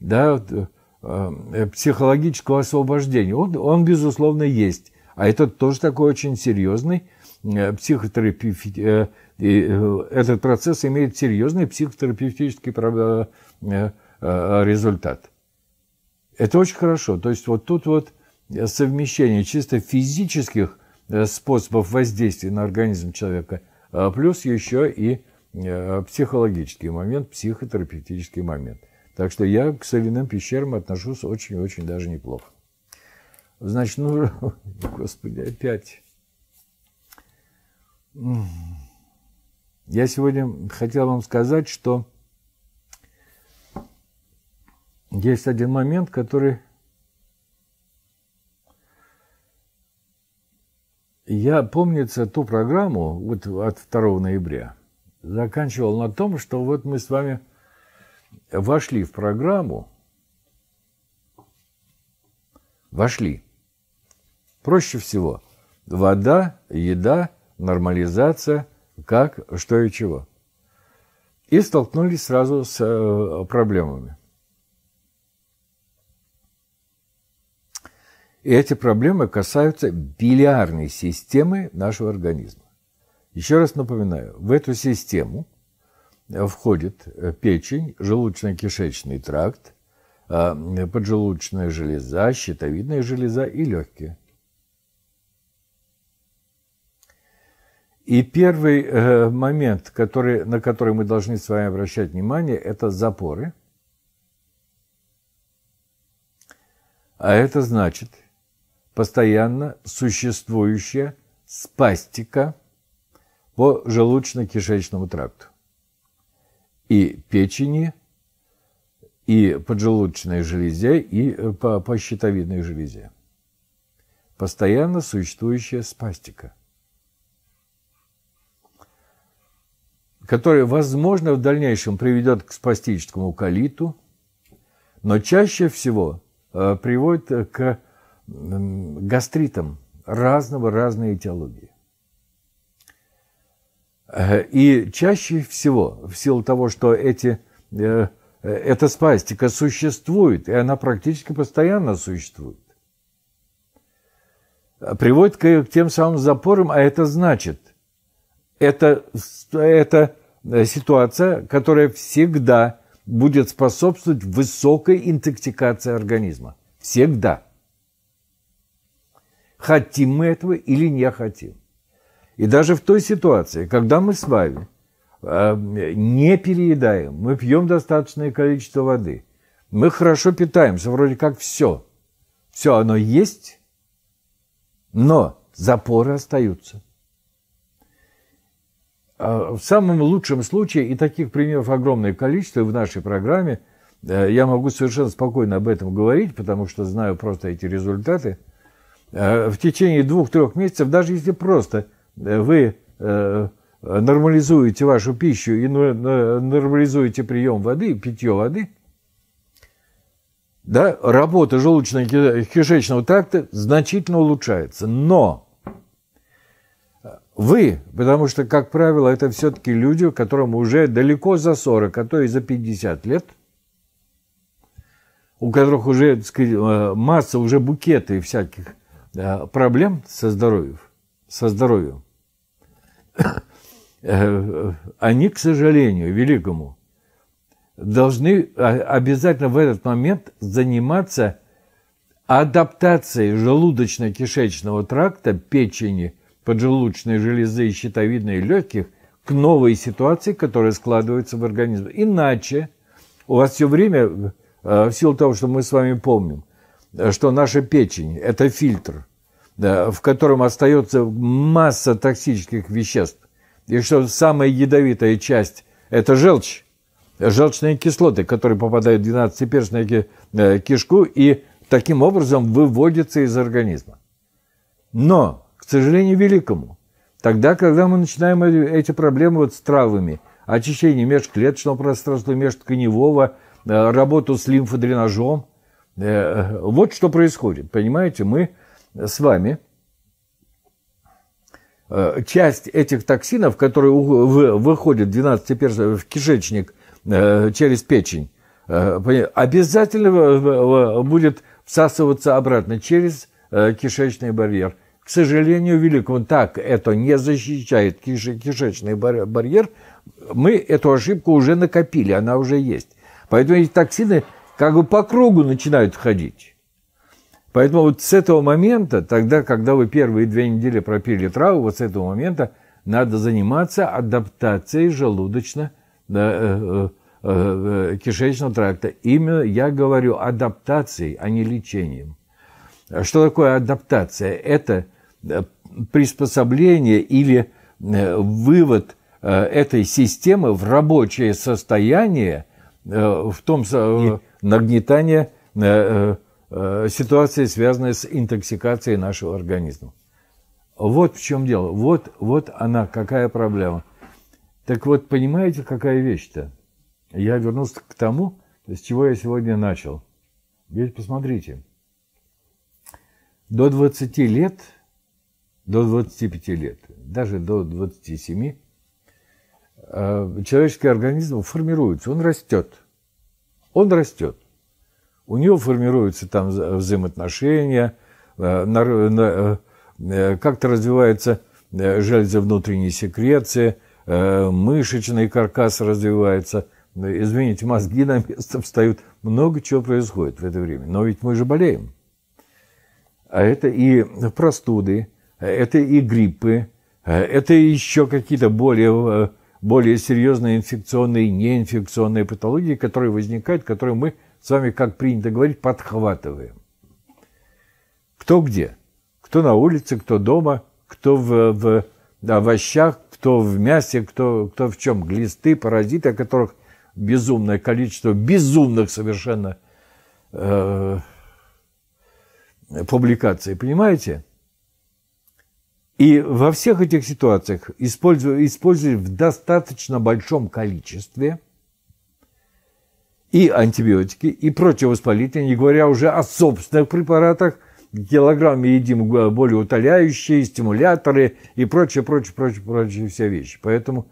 да, э, э, психологического освобождения, он, он, безусловно, есть. А это тоже такой очень серьезный э, психотерапевтический этот процесс имеет серьезный психотерапевтический результат. Это очень хорошо. То есть вот тут вот совмещение чисто физических способов воздействия на организм человека, плюс еще и Э, психологический момент, психотерапевтический момент. Так что я к соляным пещерам отношусь очень-очень даже неплохо. Значит, ну, господи, опять. Я сегодня хотел вам сказать, что есть один момент, который я помнится ту программу вот от 2 ноября – заканчивал на том, что вот мы с вами вошли в программу, вошли. Проще всего. Вода, еда, нормализация, как, что и чего. И столкнулись сразу с э, проблемами. И эти проблемы касаются билиарной системы нашего организма. Еще раз напоминаю, в эту систему э, входит э, печень, желудочно-кишечный тракт, а, поджелудочная железа, щитовидная железа и легкие. И первый э, момент, который, на который мы должны с вами обращать внимание, это запоры. А это значит постоянно существующая спастика – по желудочно-кишечному тракту. И печени, и поджелудочной железе, и э, по, по щитовидной железе. Постоянно существующая спастика, которая, возможно, в дальнейшем приведет к спастическому колиту, но чаще всего э, приводит э, к гастритам разного, разной этиологии. Э, и чаще всего, в силу того, что эти, э, эта спастика существует, и она практически постоянно существует, приводит к, к тем самым запорам, а это значит, это, это ситуация, которая всегда будет способствовать высокой интоксикации организма. Всегда. Хотим мы этого или не хотим. И даже в той ситуации, когда мы с вами э, не переедаем, мы пьем достаточное количество воды, мы хорошо питаемся, вроде как все. Все оно есть, но запоры остаются. А в самом лучшем случае, и таких примеров огромное количество в нашей программе, э, я могу совершенно спокойно об этом говорить, потому что знаю просто эти результаты, э, в течение двух-трех месяцев, даже если просто – Э, вы э, нормализуете вашу пищу и э, нормализуете прием воды, питье воды, да, работа желудочно-кишечного тракта значительно улучшается. Но вы, потому что, как правило, это все-таки люди, которым уже далеко за 40, а то и за 50 лет, у которых уже так сказать, масса, уже букеты всяких проблем со здоровьем, со здоровьем. Э, они, к сожалению, великому, должны а, обязательно в этот момент заниматься адаптацией желудочно-кишечного тракта, печени, поджелудочной железы и щитовидной легких к новой ситуации, которая складывается в организме. Иначе у вас все время, э, в силу того, что мы с вами помним, э, что наша печень – это фильтр – в котором остается масса токсических веществ. И что самая ядовитая часть – это желчь. Желчные кислоты, которые попадают в 12-перстную э, кишку и таким образом выводятся из организма. Но, к сожалению великому, тогда, когда мы начинаем э, эти проблемы вот с травами, очищение межклеточного пространства, межтканевого, э, работу с лимфодренажом, вот что происходит, понимаете, мы – с вами э, часть этих токсинов, которые выходят 12 в кишечник э, через печень, э, обязательно будет всасываться обратно через кишечный барьер. К сожалению, великому так это не защищает кишечный барьер. Мы эту ошибку уже накопили, она уже есть. Поэтому эти токсины как бы по кругу начинают ходить. Поэтому вот с этого момента, тогда, когда вы первые две недели пропили траву, вот с этого момента надо заниматься адаптацией желудочно-кишечного э, э, э, тракта. Именно я говорю адаптацией, а не лечением. Что такое адаптация? Это приспособление или вывод этой системы в рабочее состояние в том нагнетание Э, ситуации, связанные с интоксикацией нашего организма. Вот в чем дело. Вот, вот она, какая проблема. Так вот, понимаете, какая вещь-то? Я вернулся к тому, с чего я сегодня начал. Ведь посмотрите, до 20 лет, до 25 лет, даже до 27, э, человеческий организм формируется, он растет. Он растет. У него формируются там взаимоотношения, э, э, как-то развивается э, железо внутренней секреции, мышечный каркас развивается, извините, мозги на место встают. Много чего происходит в это время. Но ведь мы же болеем. А это и простуды, это и гриппы, это еще какие-то более, более серьезные инфекционные неинфекционные патологии, которые возникают, которые мы с вами, как принято говорить, подхватываем. Кто где? Кто на улице, кто дома, кто в, в овощах, кто в мясе, кто, кто в чем. Глисты, паразиты, о которых безумное количество, безумных совершенно э, публикаций, понимаете? И во всех этих ситуациях, используя, используя в достаточно большом количестве – и антибиотики, и противовоспалительные, не говоря уже о собственных препаратах, килограмм едим э, более утоляющие, стимуляторы и прочее, прочее, прочее, прочее, вся вещи. Поэтому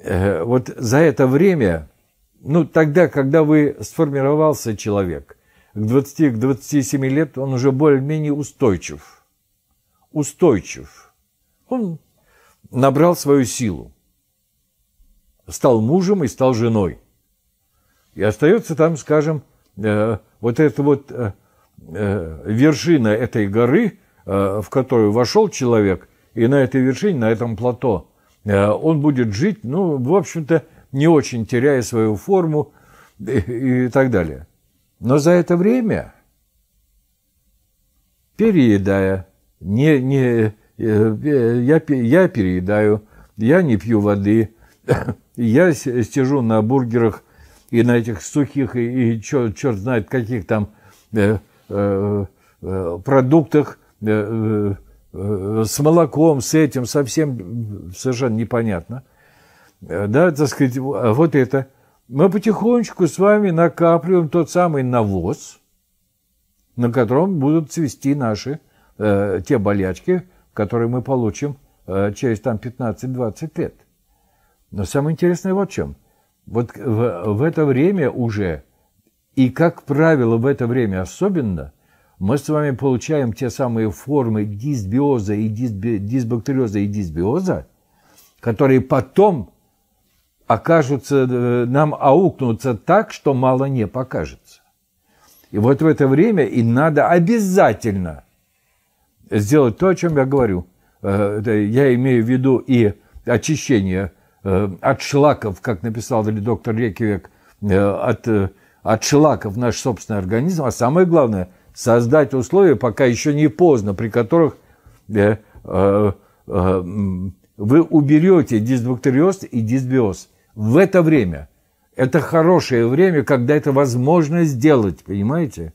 э, вот за это время, ну, тогда, когда вы сформировался человек, к 20-27 к 27 лет он уже более-менее устойчив. Устойчив. Он набрал свою силу. Стал мужем и стал женой. И остается там, скажем, э, вот эта вот э, э, вершина этой горы, э, в которую вошел человек, и на этой вершине, на этом плато, э, он будет жить, ну, в общем-то, не очень теряя свою форму и, и так далее. Но за это время, переедая, не, не, э, э, я, я переедаю, я не пью воды, я стяжу на бургерах и на этих сухих, и, и черт, черт знает каких там э, э, э продуктах, э, э, э, с молоком, с этим, совсем совершенно непонятно. Э, да, так сказать, а вот это. Мы потихонечку с вами накапливаем тот самый навоз, на котором будут цвести наши э, те болячки, которые мы получим э, через там 15-20 лет. Но самое интересное вот в чем. Вот в, в это время уже, и как правило в это время особенно, мы с вами получаем те самые формы дисбиоза и дисби, дисбактериоза и дисбиоза, которые потом окажутся, э, нам аукнутся так, что мало не покажется. И вот в это время и надо обязательно сделать то, о чем я говорю. Э, я имею в виду и очищение Э, от шлаков, как написал доктор Рекевек, э, от, э, от шлаков наш собственный организм, а самое главное – создать условия, пока еще не поздно, при которых вы уберете дисбактериоз и дисбиоз. В это время. Это хорошее время, когда это возможно сделать, понимаете?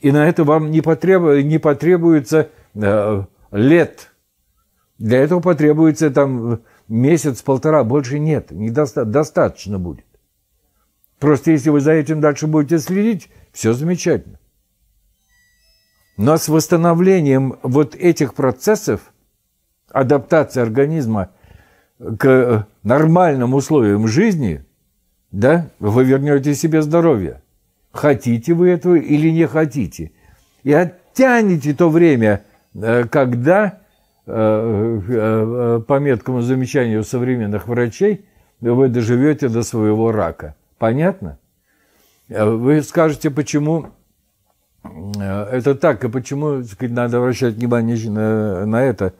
И на это вам не, потребу, не потребуется э, лет. Для этого потребуется там месяц-полтора, больше нет, недоста- достаточно будет. Просто если вы за этим дальше будете следить, все замечательно. Но с восстановлением вот этих процессов, адаптации организма к э, нормальным условиям жизни, да, вы вернете себе здоровье. Хотите вы этого или не хотите. И оттянете то время, э, когда Э, э, по меткому замечанию современных врачей, вы доживете до своего рака. Понятно? Э, вы скажете, почему это так, и почему сказать, надо обращать внимание на, на это.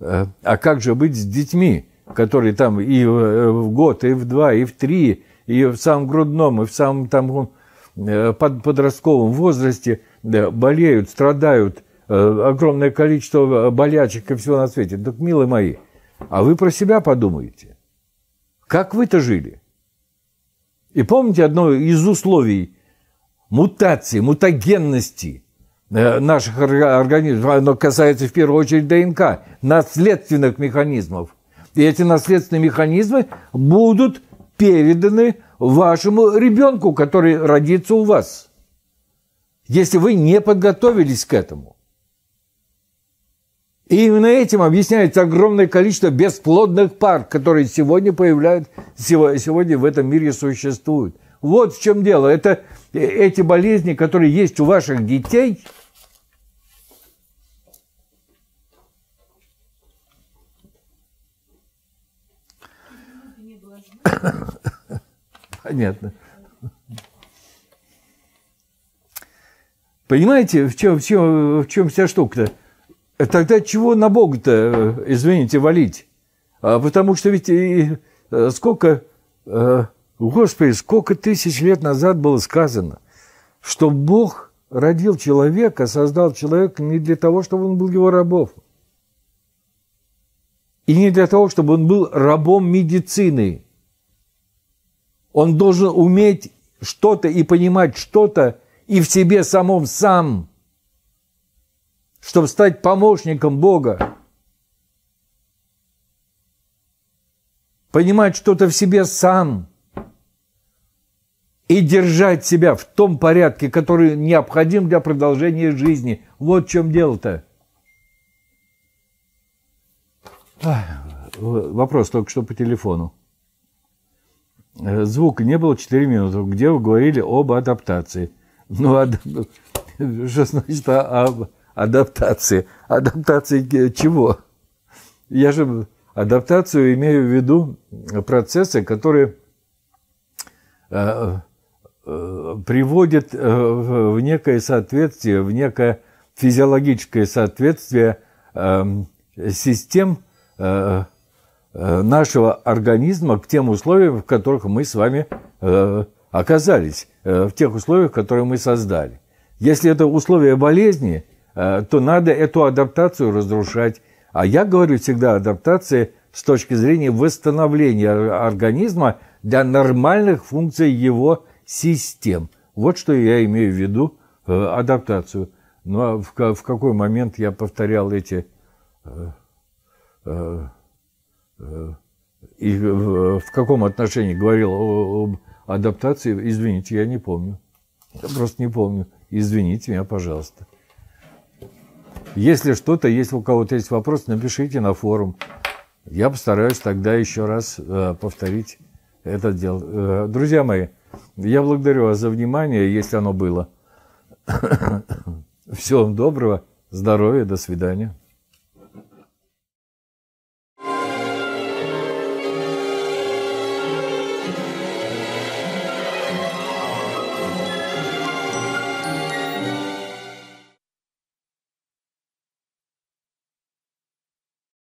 А как же быть с детьми, которые там и в год, и в два, и в три, и в самом грудном, и в самом там под подростковом возрасте болеют, страдают – Э, огромное количество э, болячек и всего на свете. Так, милые мои, а вы про себя подумайте. Как вы-то жили? И помните одно из условий мутации, мутагенности э, наших организмов, оно касается в первую очередь ДНК, наследственных механизмов. И эти наследственные механизмы будут переданы вашему ребенку, который родится у вас, если вы не подготовились к этому. И именно этим объясняется огромное количество бесплодных пар, которые сегодня появляются, сегодня в этом мире существуют. Вот в чем дело. Это э, эти болезни, которые есть у ваших детей, Понятно. Понимаете, в чем, в чем, в чем вся штука-то? Тогда чего на Бога-то, э, извините, валить? А потому что ведь и э, сколько, э, Господи, сколько тысяч лет назад было сказано, что Бог родил человека, создал человека не для того, чтобы он был его рабом. И не для того, чтобы он был рабом медицины. Он должен уметь что-то и понимать что-то и в себе самом сам – чтобы стать помощником Бога. Понимать что-то в себе сам и держать себя в том порядке, который необходим для продолжения жизни. Вот в чем дело-то. Вопрос только что по телефону. Звука не было 4 минуты, где вы говорили об адаптации. Ну, а, что значит а, а адаптации. Адаптации чего? Я же адаптацию имею в виду процессы, которые э, э, приводят э, в некое соответствие, в некое физиологическое соответствие эм, систем нашего организма к тем условиям, в которых мы с вами оказались, в тех условиях, которые мы создали. Если это условия болезни – Э, то надо эту адаптацию разрушать. А я говорю всегда адаптация с точки зрения восстановления организма для нормальных функций его систем. Вот что я имею в виду э, адаптацию. Ну а в, в какой момент я повторял эти э, э, э и в, в каком отношении говорил об адаптации, извините, я не помню. Я просто не помню. Извините меня, пожалуйста. Если что-то, если у кого-то есть вопрос, напишите на форум. Я постараюсь тогда еще раз э, повторить это дело. Э, друзья мои, я благодарю вас за внимание, если оно было. Всего вам доброго, здоровья, до свидания.